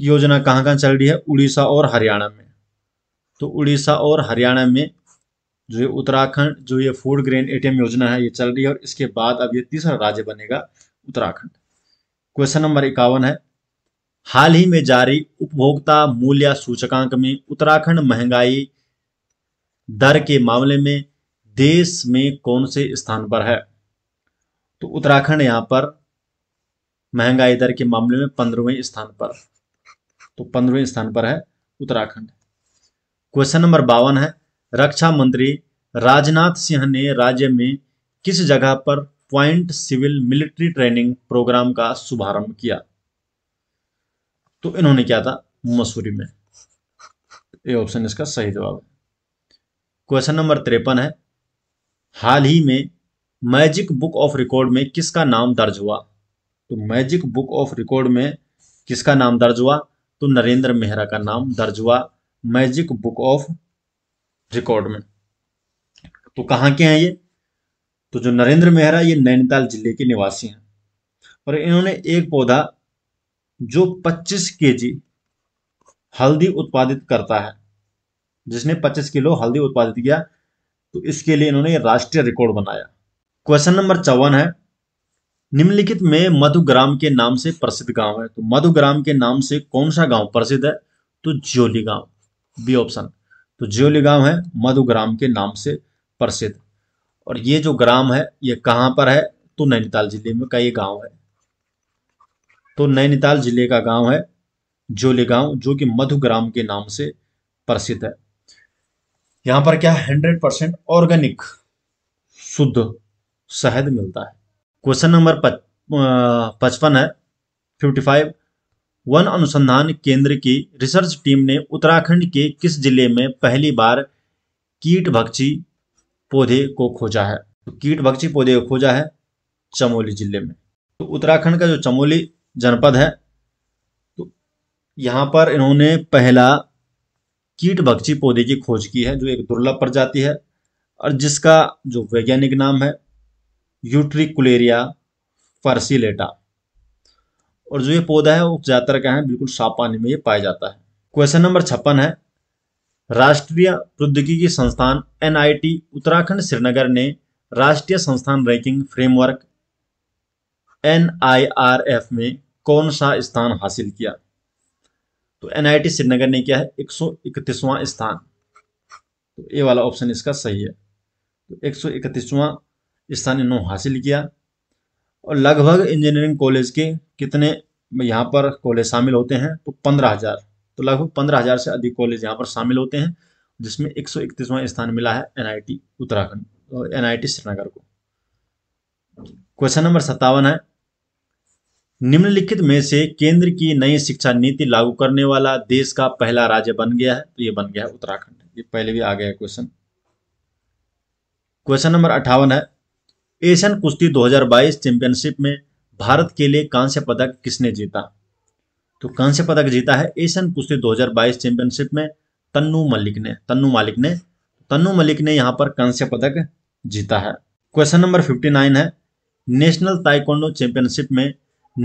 योजना कहाँ कहाँ चल रही है उड़ीसा और हरियाणा में तो उड़ीसा और हरियाणा में जो ये उत्तराखंड जो ये फूड ग्रेन एटीएम योजना है ये चल रही है और इसके बाद अब ये तीसरा राज्य बनेगा उत्तराखंड क्वेश्चन नंबर इक्यावन है हाल ही में जारी उपभोक्ता मूल्य सूचकांक में उत्तराखंड महंगाई दर के मामले में देश में कौन से स्थान पर है तो उत्तराखंड यहां पर महंगाई दर के मामले में पंद्रहवें स्थान पर तो पंद्रहवें स्थान पर है उत्तराखंड क्वेश्चन नंबर बावन है रक्षा मंत्री राजनाथ सिंह ने राज्य में किस जगह पर point civil military training programme का शुभारंभ किया तो इन्होंने क्या था मसूरी में ये ऑप्शन इसका सही जवाब है क्वेश्चन नंबर तिरपन है हाल ही में मैजिक बुक ऑफ रिकॉर्ड में किसका नाम दर्ज हुआ तो मैजिक बुक ऑफ रिकॉर्ड में किसका नाम दर्ज हुआ तो नरेंद्र मेहरा का नाम दर्ज हुआ मैजिक बुक ऑफ रिकॉर्ड में तो कहां के हैं ये तो जो नरेंद्र मेहरा ये नैनीताल जिले के निवासी हैं और इन्होंने एक पौधा जो 25 केजी हल्दी उत्पादित करता है जिसने 25 किलो हल्दी उत्पादित किया तो इसके लिए इन्होंने राष्ट्रीय रिकॉर्ड बनाया क्वेश्चन नंबर चौवन है निम्नलिखित में मधुग्राम के नाम से प्रसिद्ध गांव है तो मधुग्राम के नाम से कौन सा गांव प्रसिद्ध है तो ज्योली गांव बी ऑप्शन तो ज्योली गांव है मधुग्राम के नाम से प्रसिद्ध और ये जो ग्राम है ये कहाँ पर है तो नैनीताल जिले में का ये गांव है तो नैनीताल जिले का गांव है जोले गांव जो कि मधु ग्राम के नाम से प्रसिद्ध है यहां पर क्या हंड्रेड परसेंट ऑर्गेनिक शुद्ध शहद मिलता है क्वेश्चन नंबर पचपन है फिफ्टी फाइव वन अनुसंधान केंद्र की रिसर्च टीम ने उत्तराखंड के किस जिले में पहली बार कीट भक्षी पौधे को खोजा है तो कीट भक्षी पौधे को खोजा है चमोली जिले में तो उत्तराखंड का जो चमोली जनपद है तो यहाँ पर इन्होंने पहला कीट भक्षी पौधे की खोज की है जो एक दुर्लभ प्रजाति है और जिसका जो वैज्ञानिक नाम है यूट्रिकुलेरिया फर्सिलेटा और जो ये पौधा है वो ज्यादातर का है बिल्कुल साफ पानी में ये पाया जाता है क्वेश्चन नंबर छप्पन है राष्ट्रीय प्रौद्योगिकी संस्थान एनआईटी उत्तराखंड श्रीनगर ने राष्ट्रीय संस्थान रैंकिंग फ्रेमवर्क एनआईआरएफ में कौन सा स्थान हासिल किया तो एनआईटी श्रीनगर ने किया है एक सौ इकतीसवां स्थान तो ये वाला ऑप्शन इसका सही है तो एक सौ इकतीसवां स्थान इन्होंने हासिल किया और लगभग इंजीनियरिंग कॉलेज के कितने यहाँ पर कॉलेज शामिल होते हैं तो पंद्रह हजार तो लगभग पंद्रह हज़ार से अधिक कॉलेज यहाँ पर शामिल होते हैं जिसमें एक सौ इकतीसवां स्थान मिला है एनआईटी उत्तराखंड और एनआईटी श्रीनगर को क्वेश्चन नंबर सत्तावन है निम्नलिखित में से केंद्र की नई शिक्षा नीति लागू करने वाला देश का पहला राज्य बन गया है तो ये बन गया है उत्तराखंड ये पहले भी आ गया क्वेश्चन क्वेश्चन नंबर अठावन है एशियन कुश्ती 2022 चैंपियनशिप में भारत के लिए कांस्य पदक किसने जीता तो कांस्य पदक जीता है एशियन कुश्ती 2022 चैंपियनशिप में तन्नू मलिक ने तन्नु मालिक ने तन्नू मलिक ने यहाँ पर कांस्य पदक जीता है क्वेश्चन नंबर 59 है नेशनल ताइकोंडो चैंपियनशिप में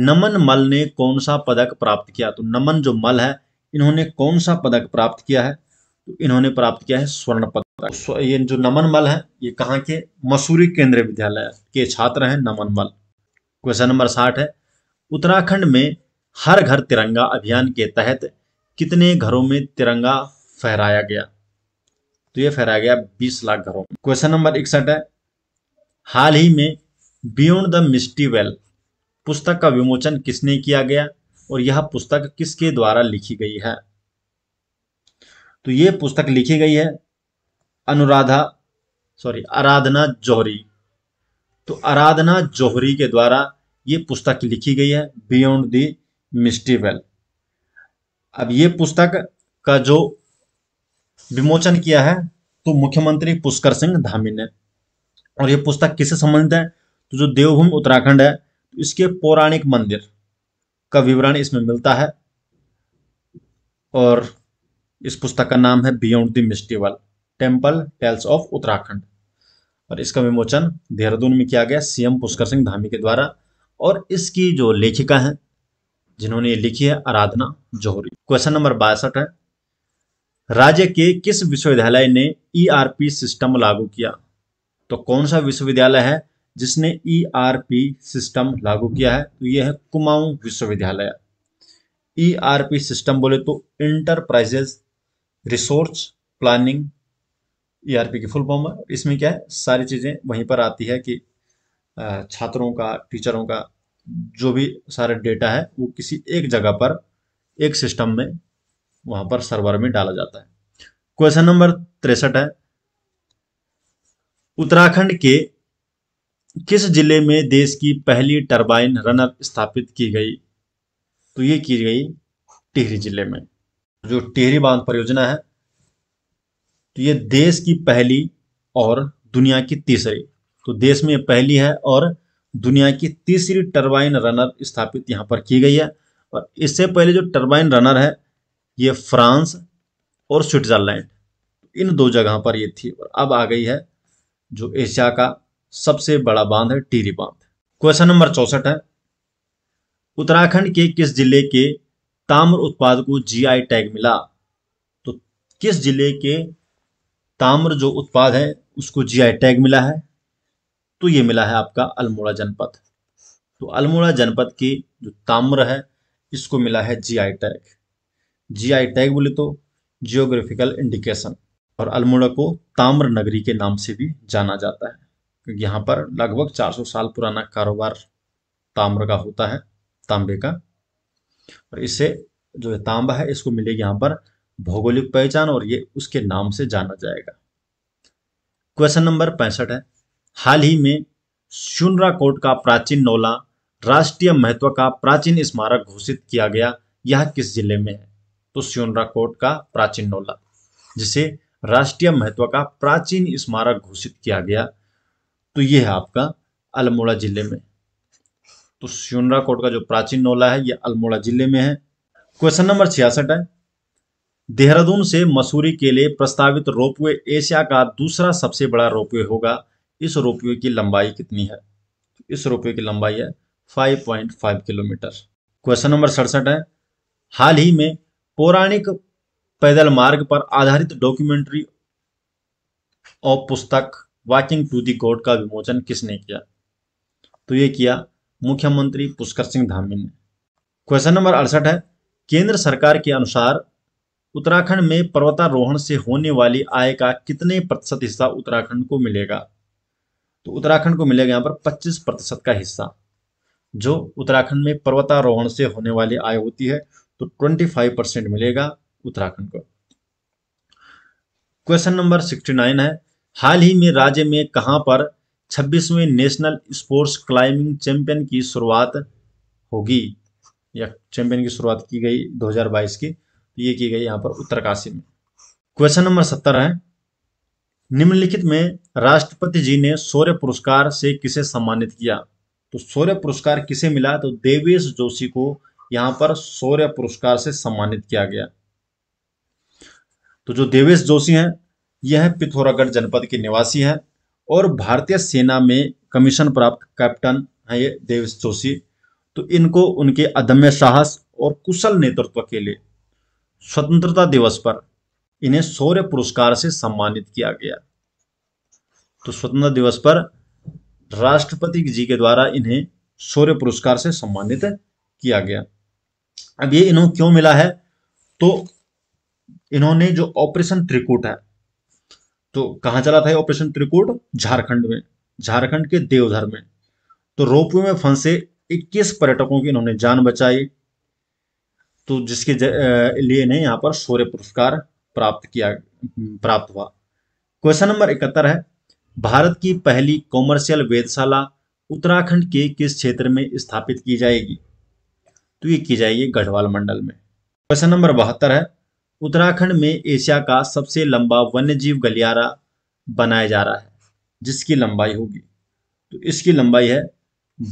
नमन मल ने कौन सा पदक प्राप्त किया तो नमन जो मल है इन्होंने कौन सा पदक प्राप्त किया है तो इन्होंने प्राप्त किया है स्वर्ण पदक तो ये जो नमन मल है ये कहाँ के मसूरी केंद्रीय विद्यालय के छात्र हैं नमन मल क्वेश्चन नंबर साठ है उत्तराखंड में हर घर तिरंगा अभियान के तहत कितने घरों में तिरंगा फहराया गया तो यह फहराया गया 20 लाख घरों में क्वेश्चन नंबर इकसठ है हाल ही में बियॉन्ड द मिस्टी वेल पुस्तक का विमोचन किसने किया गया और यह पुस्तक किसके द्वारा लिखी गई है तो यह पुस्तक लिखी गई है अनुराधा सॉरी आराधना जौहरी तो आराधना जौहरी के द्वारा यह पुस्तक लिखी गई है बियॉन्ड द वेल अब ये पुस्तक का जो विमोचन किया है तो मुख्यमंत्री पुष्कर सिंह धामी ने और ये पुस्तक किससे संबंधित है तो जो देवभूमि उत्तराखंड है तो इसके पौराणिक मंदिर का विवरण इसमें मिलता है और इस पुस्तक का नाम है beyond the veil temple tales of Uttarakhand और इसका विमोचन देहरादून में किया गया सीएम पुष्कर सिंह धामी के द्वारा और इसकी जो लेखिका हैं जिन्होंने लिखी है आराधना जौहरी क्वेश्चन नंबर बासठ है राज्य के किस विश्वविद्यालय ने ईआरपी e सिस्टम लागू किया तो कौन सा विश्वविद्यालय है जिसने ईआरपी e सिस्टम लागू किया है तो यह है कुमाऊं विश्वविद्यालय ईआरपी e सिस्टम बोले तो इंटरप्राइजेस रिसोर्स प्लानिंग ईआरपी की फुल फॉर्म है इसमें क्या है सारी चीज़ें वहीं पर आती है कि छात्रों का टीचरों का जो भी सारे डेटा है वो किसी एक जगह पर एक सिस्टम में वहां पर सर्वर में डाला जाता है क्वेश्चन नंबर तिरसठ है उत्तराखंड के किस जिले में देश की पहली टरबाइन रनर स्थापित की गई तो ये की गई टिहरी जिले में जो टिहरी बांध परियोजना है तो ये देश की पहली और दुनिया की तीसरी तो देश में पहली है और दुनिया की तीसरी टर्बाइन रनर स्थापित यहाँ पर की गई है और इससे पहले जो टर्बाइन रनर है ये फ्रांस और स्विट्ज़रलैंड इन दो जगह पर ये थी और अब आ गई है जो एशिया का सबसे बड़ा बांध है टीरी बांध क्वेश्चन नंबर चौसठ है उत्तराखंड के किस जिले के ताम्र उत्पाद को जीआई टैग मिला तो किस जिले के ताम्र जो उत्पाद है उसको जीआई टैग मिला है तो ये मिला है आपका अल्मोड़ा जनपद तो अल्मोड़ा जनपद की जो ताम्र है इसको मिला है जीआई टैग जीआई टैग बोले तो जियोग्राफिकल इंडिकेशन और अल्मोड़ा को ताम्र नगरी के नाम से भी जाना जाता है क्योंकि यहाँ पर लगभग 400 साल पुराना कारोबार ताम्र का होता है तांबे का और इसे जो तांबा है इसको मिलेगी यहाँ पर भौगोलिक पहचान और ये उसके नाम से जाना जाएगा क्वेश्चन नंबर पैंसठ है हाल ही में शुनरा कोट का प्राचीन नौला राष्ट्रीय महत्व का प्राचीन स्मारक घोषित किया गया यह किस जिले में है तो श्योनरा कोट का प्राचीन नौला जिसे राष्ट्रीय महत्व का प्राचीन स्मारक घोषित किया गया तो यह है आपका अल्मोड़ा जिले में तो श्योनरा कोट का जो प्राचीन नौला है यह अल्मोड़ा जिले में है क्वेश्चन नंबर छियासठ है देहरादून से मसूरी के लिए प्रस्तावित रोपवे एशिया का दूसरा सबसे बड़ा रोपवे होगा इस रोपवे की लंबाई कितनी है तो इस रोपवे की लंबाई है 5.5 किलोमीटर क्वेश्चन नंबर सड़सठ है हाल ही में पौराणिक पैदल मार्ग पर आधारित डॉक्यूमेंट्री और पुस्तक वॉकिंग टू दी गोड का विमोचन किसने किया तो ये किया मुख्यमंत्री पुष्कर सिंह धामी ने क्वेश्चन नंबर अड़सठ है केंद्र सरकार के अनुसार उत्तराखंड में पर्वतारोहण से होने वाली आय का कितने प्रतिशत हिस्सा उत्तराखंड को मिलेगा तो उत्तराखंड को मिलेगा यहाँ पर 25 प्रतिशत का हिस्सा जो उत्तराखंड में पर्वतारोहण से होने वाली आय होती है तो 25 परसेंट मिलेगा उत्तराखंड को क्वेश्चन नंबर 69 है हाल ही में राज्य में कहां पर 26वें नेशनल स्पोर्ट्स क्लाइंबिंग चैंपियन की शुरुआत होगी या चैंपियन की शुरुआत की गई 2022 की तो ये की गई यहां पर उत्तरकाशी में क्वेश्चन नंबर सत्तर है निम्नलिखित में राष्ट्रपति जी ने शौर्य पुरस्कार से किसे सम्मानित किया तो शौर्य पुरस्कार किसे मिला तो देवेश जोशी को यहां पर शौर्य पुरस्कार से सम्मानित किया गया तो जो देवेश जोशी हैं यह है पिथौरागढ़ जनपद के निवासी हैं और भारतीय सेना में कमीशन प्राप्त कैप्टन हैं ये देवेश जोशी तो इनको उनके अदम्य साहस और कुशल नेतृत्व के लिए स्वतंत्रता दिवस पर इन्हें सौर्य पुरस्कार से सम्मानित किया गया तो स्वतंत्रता दिवस पर राष्ट्रपति जी के द्वारा इन्हें सौर्य पुरस्कार से सम्मानित किया गया अब ये इन्हों क्यों मिला है तो इन्होंने जो ऑपरेशन त्रिकूट है तो कहां चला था ऑपरेशन त्रिकूट झारखंड में झारखंड के देवधर में तो रोपवे में फंसे 21 पर्यटकों की इन्होंने जान बचाई तो जिसके लिए इन्हें यहां पर सौर्य पुरस्कार प्राप्त किया हम्म। प्राप्त हुआ क्वेश्चन नंबर इकहत्तर है भारत की पहली कॉमर्शियल वेदशाला उत्तराखंड के किस क्षेत्र में स्थापित की जाएगी तो ये की जाएगी गढ़वाल मंडल में क्वेश्चन नंबर बहत्तर है उत्तराखंड में एशिया का सबसे लंबा वन्यजीव गलियारा बनाया जा रहा है जिसकी लंबाई होगी तो इसकी लंबाई है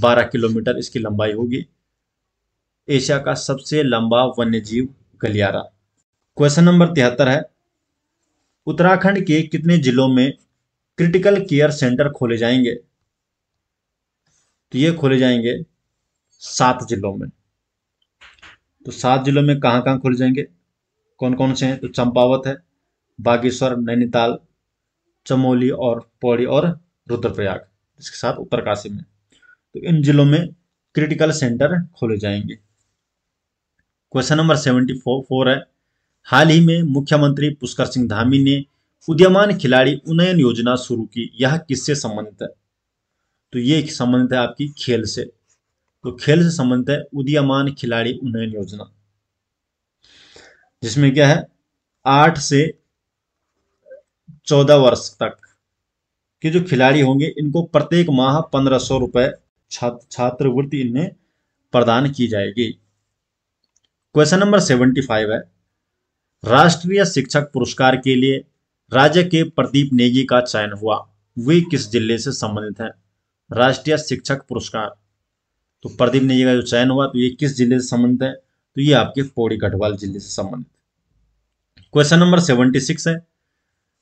12 किलोमीटर इसकी लंबाई होगी एशिया का सबसे लंबा वन्यजीव गलियारा क्वेश्चन नंबर तिहत्तर है उत्तराखंड के कितने जिलों में क्रिटिकल केयर सेंटर खोले जाएंगे तो ये खोले जाएंगे सात जिलों में तो सात जिलों में कहां कहां खोले जाएंगे कौन कौन से हैं तो चंपावत है बागेश्वर नैनीताल चमोली और पौड़ी और रुद्रप्रयाग इसके साथ उत्तरकाशी में तो इन जिलों में क्रिटिकल सेंटर खोले जाएंगे question number seventy four four है हाल ही में मुख्यमंत्री पुष्कर सिंह धामी ने उद्यमान खिलाड़ी उन्नयन योजना शुरू की यह किससे संबंधित है तो ये संबंधित है आपकी खेल से तो खेल से संबंधित है उदयमान खिलाड़ी उन्नयन योजना जिसमें क्या है आठ से चौदह वर्ष तक के जो खिलाड़ी होंगे इनको प्रत्येक माह पंद्रह सौ रुपए छात्रवृत्ति इन्हें प्रदान की जाएगी क्वेश्चन नंबर सेवेंटी फाइव है राष्ट्रीय शिक्षक पुरस्कार के लिए राज्य के प्रदीप नेगी का चयन हुआ वे किस जिले से संबंधित हैं राष्ट्रीय शिक्षक पुरस्कार तो प्रदीप नेगी का जो चयन हुआ तो ये किस जिले से संबंधित है तो ये आपके पौड़ी गढ़वाल जिले से संबंधित क्वेश्चन नंबर सेवेंटी सिक्स है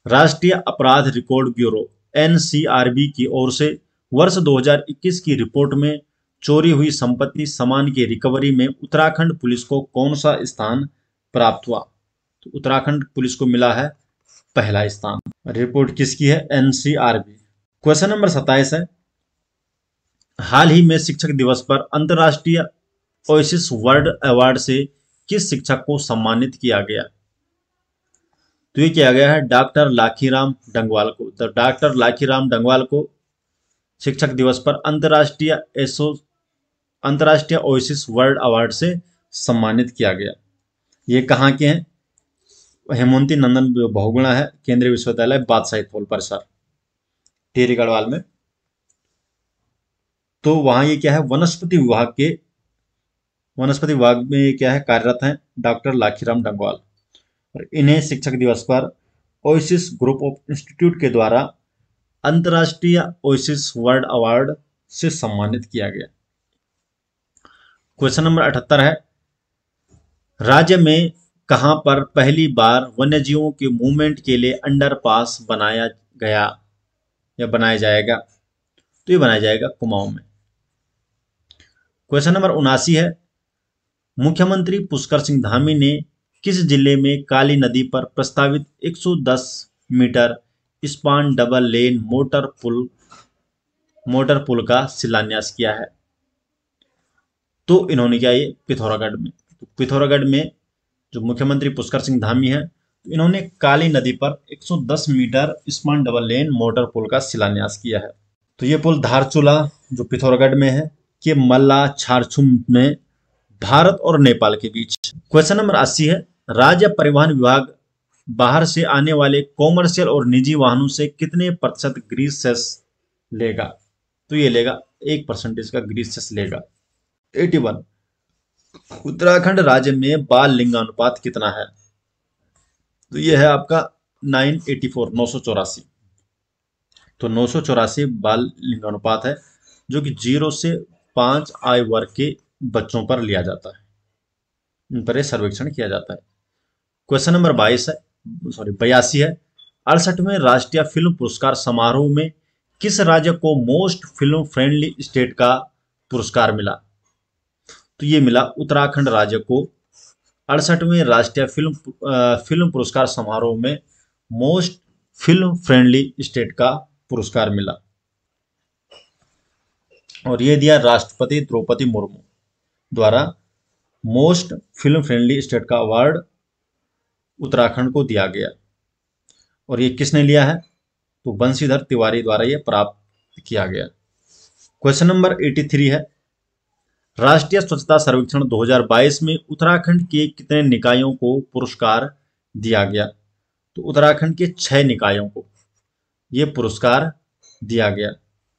राष्ट्रीय अपराध रिकॉर्ड ब्यूरो एनसीआरबी की ओर से वर्ष 2021 की रिपोर्ट में चोरी हुई संपत्ति सामान की रिकवरी में उत्तराखंड पुलिस को कौन सा स्थान प्राप्त हुआ तो उत्तराखंड पुलिस को मिला है पहला स्थान रिपोर्ट किसकी है एनसीआरबी क्वेश्चन नंबर सत्ताईस है हाल ही में शिक्षक दिवस पर अंतरराष्ट्रीय ओसिस वर्ल्ड अवार्ड से किस शिक्षक को सम्मानित किया गया तो ये किया गया है डॉक्टर लाखीराम डंगवाल को तो डॉक्टर लाखीराम डंगवाल को शिक्षक दिवस पर अंतरराष्ट्रीय एसो अंतर्राष्ट्रीय ओसिस वर्ल्ड अवार्ड से सम्मानित किया गया ये कहाँ के हैं हेमंती नंदन बहुगुणा है केंद्रीय विश्वविद्यालय बादशाही थोल परिसर टेरी गढ़वाल में तो वहां ये क्या है वनस्पति विभाग के वनस्पति विभाग में ये क्या है कार्यरत हैं डॉक्टर लाखीराम डंगवाल और इन्हें शिक्षक दिवस पर ओइसिस ग्रुप ऑफ इंस्टीट्यूट के द्वारा अंतर्राष्ट्रीय ओइसिस वर्ल्ड अवार्ड से सम्मानित किया गया क्वेश्चन नंबर अठहत्तर है राज्य में कहां पर पहली बार वन्य जीवों के मूवमेंट के लिए अंडरपास बनाया गया या बनाया जाएगा तो ये बनाया जाएगा कुमाऊं में क्वेश्चन नंबर उनासी है मुख्यमंत्री पुष्कर सिंह धामी ने किस जिले में काली नदी पर प्रस्तावित 110 metre span double lane motor पुल मोटर पुल का शिलान्यास किया है तो इन्होंने क्या ये पिथौरागढ़ में तो पिथौरागढ़ में जो मुख्यमंत्री पुष्कर सिंह धामी है तो इन्होंने काली नदी पर 110 metre smart double lane motor पुल का शिलान्यास किया है तो ये पुल धारचूला जो पिथौरागढ़ में है के मल्ला छारछुम में भारत और नेपाल के बीच क्वेश्चन नंबर अस्सी है राज्य परिवहन विभाग बाहर से आने वाले कॉमर्शियल और निजी वाहनों से कितने प्रतिशत ग्रीस सेस लेगा तो ये लेगा एक परसेंटेज का ग्रीस सेस लेगा एटी वन उत्तराखंड राज्य में बाल लिंगानुपात कितना है तो यह है आपका 984 नौ सौ चौरासी तो नौ सौ चौरासी बाल लिंगानुपात है जो कि जीरो से पांच आय वर्ग के बच्चों पर लिया जाता है इन पर सर्वेक्षण किया जाता है क्वेश्चन नंबर बाईस है सॉरी बयासी है अड़सठवें राष्ट्रीय फिल्म पुरस्कार समारोह में किस राज्य को मोस्ट फिल्म फ्रेंडली स्टेट का पुरस्कार मिला तो ये मिला उत्तराखंड राज्य को अड़सठवें राष्ट्रीय फिल्म फिल्म पुरस्कार समारोह में मोस्ट फिल्म फ्रेंडली स्टेट का पुरस्कार मिला और ये दिया राष्ट्रपति द्रौपदी मुर्मू द्वारा मोस्ट फिल्म फ्रेंडली स्टेट का अवार्ड उत्तराखंड को दिया गया और ये किसने लिया है तो बंशीधर तिवारी द्वारा यह प्राप्त किया गया क्वेश्चन नंबर 83 है राष्ट्रीय स्वच्छता सर्वेक्षण 2022 में उत्तराखंड के कितने निकायों को पुरस्कार दिया गया तो उत्तराखंड के छह निकायों को ये पुरस्कार दिया गया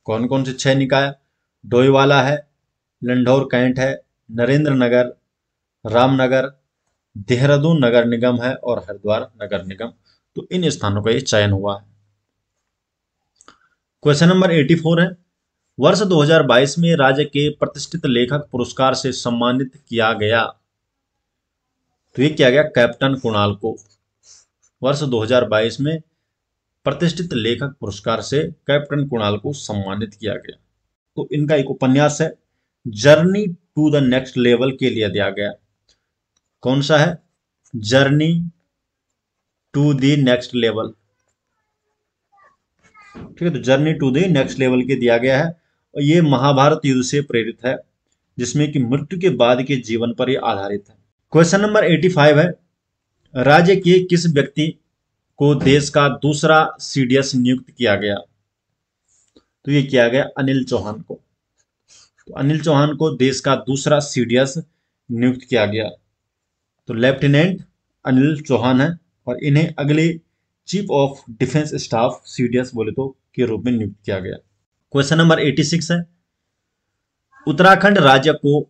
कौन कौन से छह निकाय डोईवाला है लंडौर कैंट है नरेंद्र नगर रामनगर देहरादून नगर निगम है और हरिद्वार नगर निगम तो इन स्थानों का ये चयन हुआ है क्वेश्चन नंबर 84 है वर्ष 2022 में राज्य के प्रतिष्ठित लेखक पुरस्कार से सम्मानित किया गया तो ये किया गया कैप्टन कुणाल को वर्ष 2022 में प्रतिष्ठित लेखक पुरस्कार से कैप्टन कुणाल को सम्मानित किया गया तो इनका एक उपन्यास है journey to the next level के लिए दिया गया कौन सा है journey to the next level ठीक है तो journey to the next level के दिया गया है और ये महाभारत युद्ध से प्रेरित है जिसमें कि मृत्यु के बाद के जीवन पर यह आधारित है क्वेश्चन नंबर 85 है राज्य के किस व्यक्ति को देश का दूसरा सीडीएस नियुक्त किया गया तो ये किया गया अनिल चौहान को तो अनिल चौहान को देश का दूसरा सीडीएस नियुक्त किया गया तो लेफ्टिनेंट अनिल चौहान है और इन्हें अगले chief of defence staff CDS बोले तो के रूप में नियुक्त किया गया क्वेश्चन नंबर 86 है उत्तराखंड राज्य को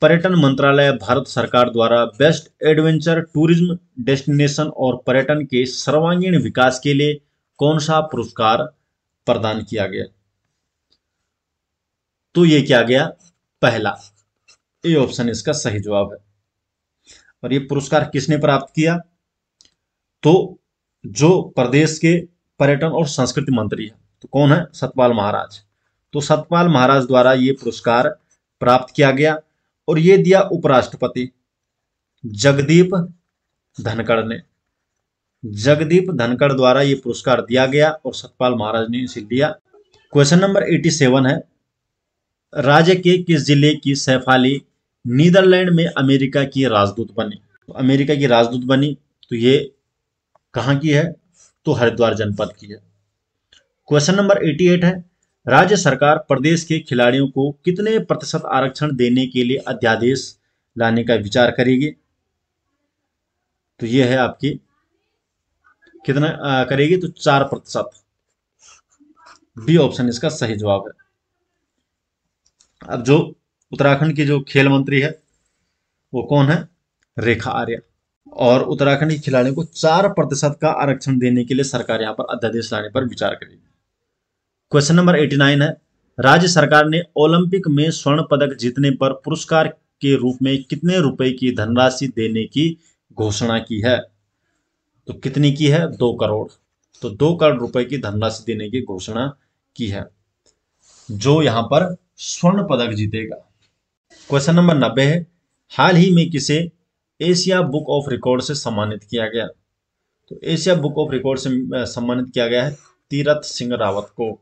पर्यटन मंत्रालय भारत सरकार द्वारा बेस्ट एडवेंचर टूरिज्म डेस्टिनेशन और पर्यटन के सर्वांगीण विकास के लिए कौन सा पुरस्कार प्रदान किया गया तो ये क्या गया पहला ये ऑप्शन इसका सही जवाब है और ये पुरस्कार किसने प्राप्त किया तो जो प्रदेश के पर्यटन और संस्कृति मंत्री है तो कौन है सतपाल महाराज तो सतपाल महाराज द्वारा ये पुरस्कार प्राप्त किया गया और ये दिया उपराष्ट्रपति जगदीप धनखड़ ने जगदीप धनखड़ द्वारा ये पुरस्कार दिया गया और सतपाल महाराज ने इसे लिया क्वेश्चन नंबर 87 है राज्य के किस जिले की सैफाली नीदरलैंड में अमेरिका की राजदूत बनी तो अमेरिका की राजदूत बनी तो ये कहाँ की है तो हरिद्वार जनपद की है क्वेश्चन नंबर 88 है राज्य सरकार प्रदेश के खिलाड़ियों को कितने प्रतिशत आरक्षण देने के लिए अध्यादेश लाने का विचार करेगी तो ये है आपकी कितना आ, करेगी तो चार प्रतिशत बी ऑप्शन इसका सही जवाब है अब जो उत्तराखंड की जो खेल मंत्री है वो कौन है रेखा आर्या और उत्तराखंड के खिलाड़ियों को चार प्रतिशत का आरक्षण देने के लिए सरकार यहाँ पर अध्यादेश लाने पर विचार करेगी क्वेश्चन नंबर 89 है राज्य सरकार ने ओलंपिक में स्वर्ण पदक जीतने पर पुरस्कार के रूप में कितने रुपए की धनराशि देने की घोषणा की है तो कितनी की है दो करोड़ तो दो करोड़ रुपए की धनराशि देने की घोषणा की है जो यहां पर स्वर्ण पदक जीतेगा क्वेश्चन नंबर नब्बे है हाल ही में किसे एशिया बुक ऑफ रिकॉर्ड से सम्मानित किया गया तो एशिया बुक ऑफ रिकॉर्ड से सम्मानित किया गया है तीरथ सिंह रावत को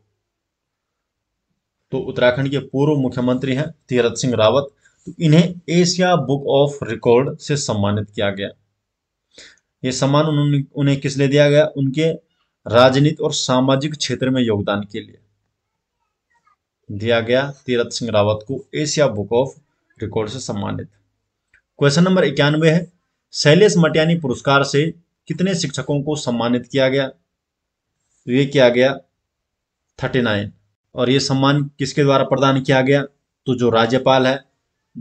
तो उत्तराखंड के पूर्व मुख्यमंत्री हैं तीरथ सिंह रावत तो इन्हें एशिया बुक ऑफ रिकॉर्ड से सम्मानित किया गया ये सम्मान उन्होंने उन्हें किस लिए दिया गया उनके राजनीतिक और सामाजिक क्षेत्र में योगदान के लिए दिया गया तीरथ सिंह रावत को एशिया बुक ऑफ रिकॉर्ड से सम्मानित क्वेश्चन नंबर इक्यानवे है शैलेश मटियानी पुरस्कार से कितने शिक्षकों को सम्मानित किया गया तो ये किया गया थर्टी नाइन और ये सम्मान किसके द्वारा प्रदान किया गया तो जो राज्यपाल है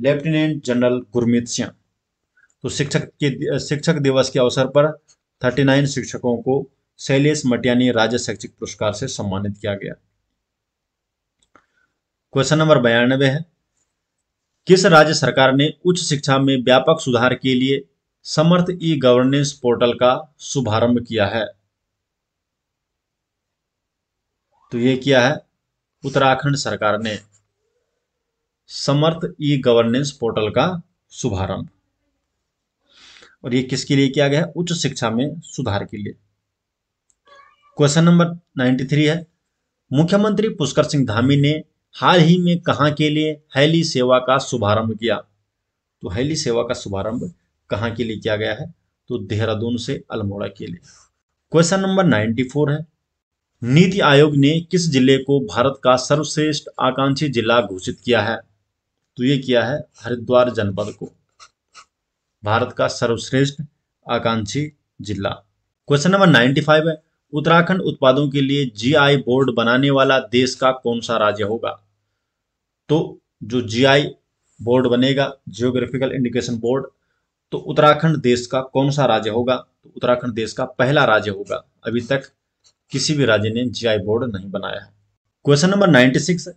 लेफ्टिनेंट जनरल गुरमीत सिंह तो शिक्षक के शिक्षक दिवस के अवसर पर 39 शिक्षकों को शैलेश मटियानी राज्य शैक्षिक पुरस्कार से सम्मानित किया गया क्वेश्चन नंबर बयानबे है किस राज्य सरकार ने उच्च शिक्षा में व्यापक सुधार के लिए समर्थ ई गवर्नेंस पोर्टल का शुभारंभ किया है तो ये किया है उत्तराखंड सरकार ने समर्थ ई गवर्नेंस पोर्टल का शुभारंभ और ये किसके लिए किया गया है उच्च शिक्षा में सुधार के लिए क्वेश्चन नंबर 93 है मुख्यमंत्री पुष्कर सिंह धामी ने हाल ही में कहा के लिए हैली सेवा का शुभारंभ किया तो हैली सेवा का शुभारंभ कहा के लिए किया गया है तो देहरादून से अल्मोड़ा के लिए क्वेश्चन नंबर 94 है नीति आयोग ने किस जिले को भारत का सर्वश्रेष्ठ आकांक्षी जिला घोषित किया है तो ये किया है हरिद्वार जनपद को भारत का सर्वश्रेष्ठ आकांक्षी जिला क्वेश्चन नंबर 95 है उत्तराखंड उत्पादों के लिए जीआई बोर्ड बनाने वाला देश का कौन सा राज्य होगा तो जो जीआई बोर्ड बनेगा जियोग्राफिकल इंडिकेशन बोर्ड तो उत्तराखंड देश का कौन सा राज्य होगा तो उत्तराखंड देश का पहला राज्य होगा अभी तक किसी भी राज्य ने जीआई बोर्ड नहीं बनाया है क्वेश्चन नंबर 96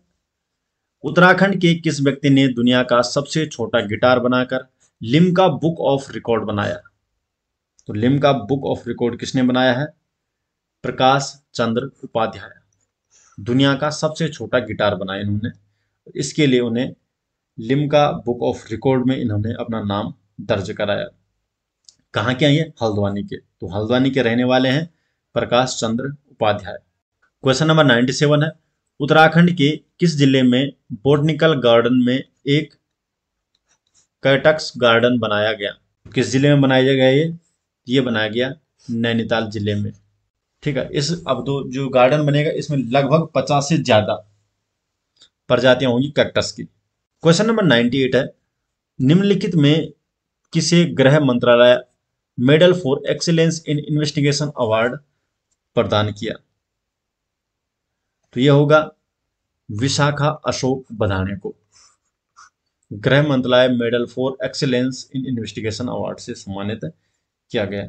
उत्तराखंड के किस व्यक्ति ने दुनिया का सबसे छोटा गिटार बनाकर का बुक ऑफ रिकॉर्ड बनाया तो लिम्का बुक ऑफ रिकॉर्ड किसने बनाया है प्रकाश चंद्र उपाध्याय दुनिया का सबसे छोटा गिटार बनाया इन्होंने इसके लिए उन्हें का बुक ऑफ रिकॉर्ड में इन्होंने अपना नाम दर्ज कराया कहाँ के हैं ये हल्द्वानी के तो हल्द्वानी के रहने वाले हैं प्रकाश चंद्र उपाध्याय क्वेश्चन नंबर 97 है उत्तराखंड के किस जिले में बोटनिकल गार्डन में एक कैटक्स गार्डन बनाया गया किस जिले में बनाया गया ये ये बनाया गया नैनीताल जिले में ठीक है इस अब तो जो गार्डन बनेगा इसमें लगभग पचास से ज्यादा प्रजातियां होंगी कैक्टस की क्वेश्चन नंबर 98 है निम्नलिखित में किसे गृह मंत्रालय medal for excellence in investigation award प्रदान किया तो यह होगा विशाखा अशोक बधाने को गृह मंत्रालय medal for excellence in investigation award से सम्मानित किया गया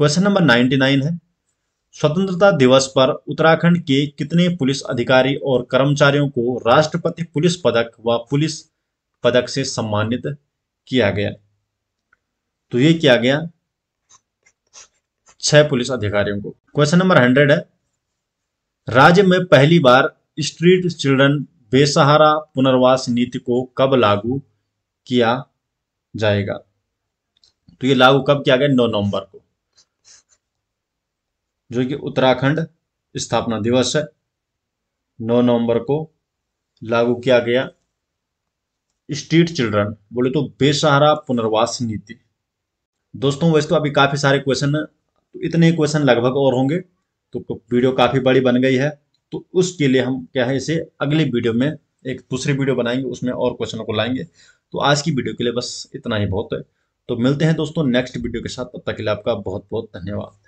क्वेश्चन नंबर 99 है स्वतंत्रता दिवस पर उत्तराखंड के कितने पुलिस अधिकारी और कर्मचारियों को राष्ट्रपति पुलिस पदक व पुलिस पदक से सम्मानित किया गया तो ये किया गया छह पुलिस अधिकारियों को क्वेश्चन नंबर हंड्रेड है राज्य में पहली बार स्ट्रीट चिल्ड्रन बेसहारा पुनर्वास नीति को कब लागू किया जाएगा तो ये लागू कब किया गया नौ नवंबर को जो कि उत्तराखंड स्थापना दिवस है नौ नवंबर को लागू किया गया स्ट्रीट चिल्ड्रन बोले तो बेसहारा पुनर्वास नीति दोस्तों वैसे तो अभी काफी सारे क्वेश्चन तो इतने क्वेश्चन लगभग और होंगे तो वीडियो काफ़ी बड़ी बन गई है तो उसके लिए हम क्या है इसे अगली वीडियो में एक दूसरी वीडियो बनाएंगे उसमें और क्वेश्चनों को लाएंगे तो आज की वीडियो के लिए बस इतना ही बहुत है तो मिलते हैं दोस्तों नेक्स्ट वीडियो के साथ तब तक के लिए आपका बहुत बहुत धन्यवाद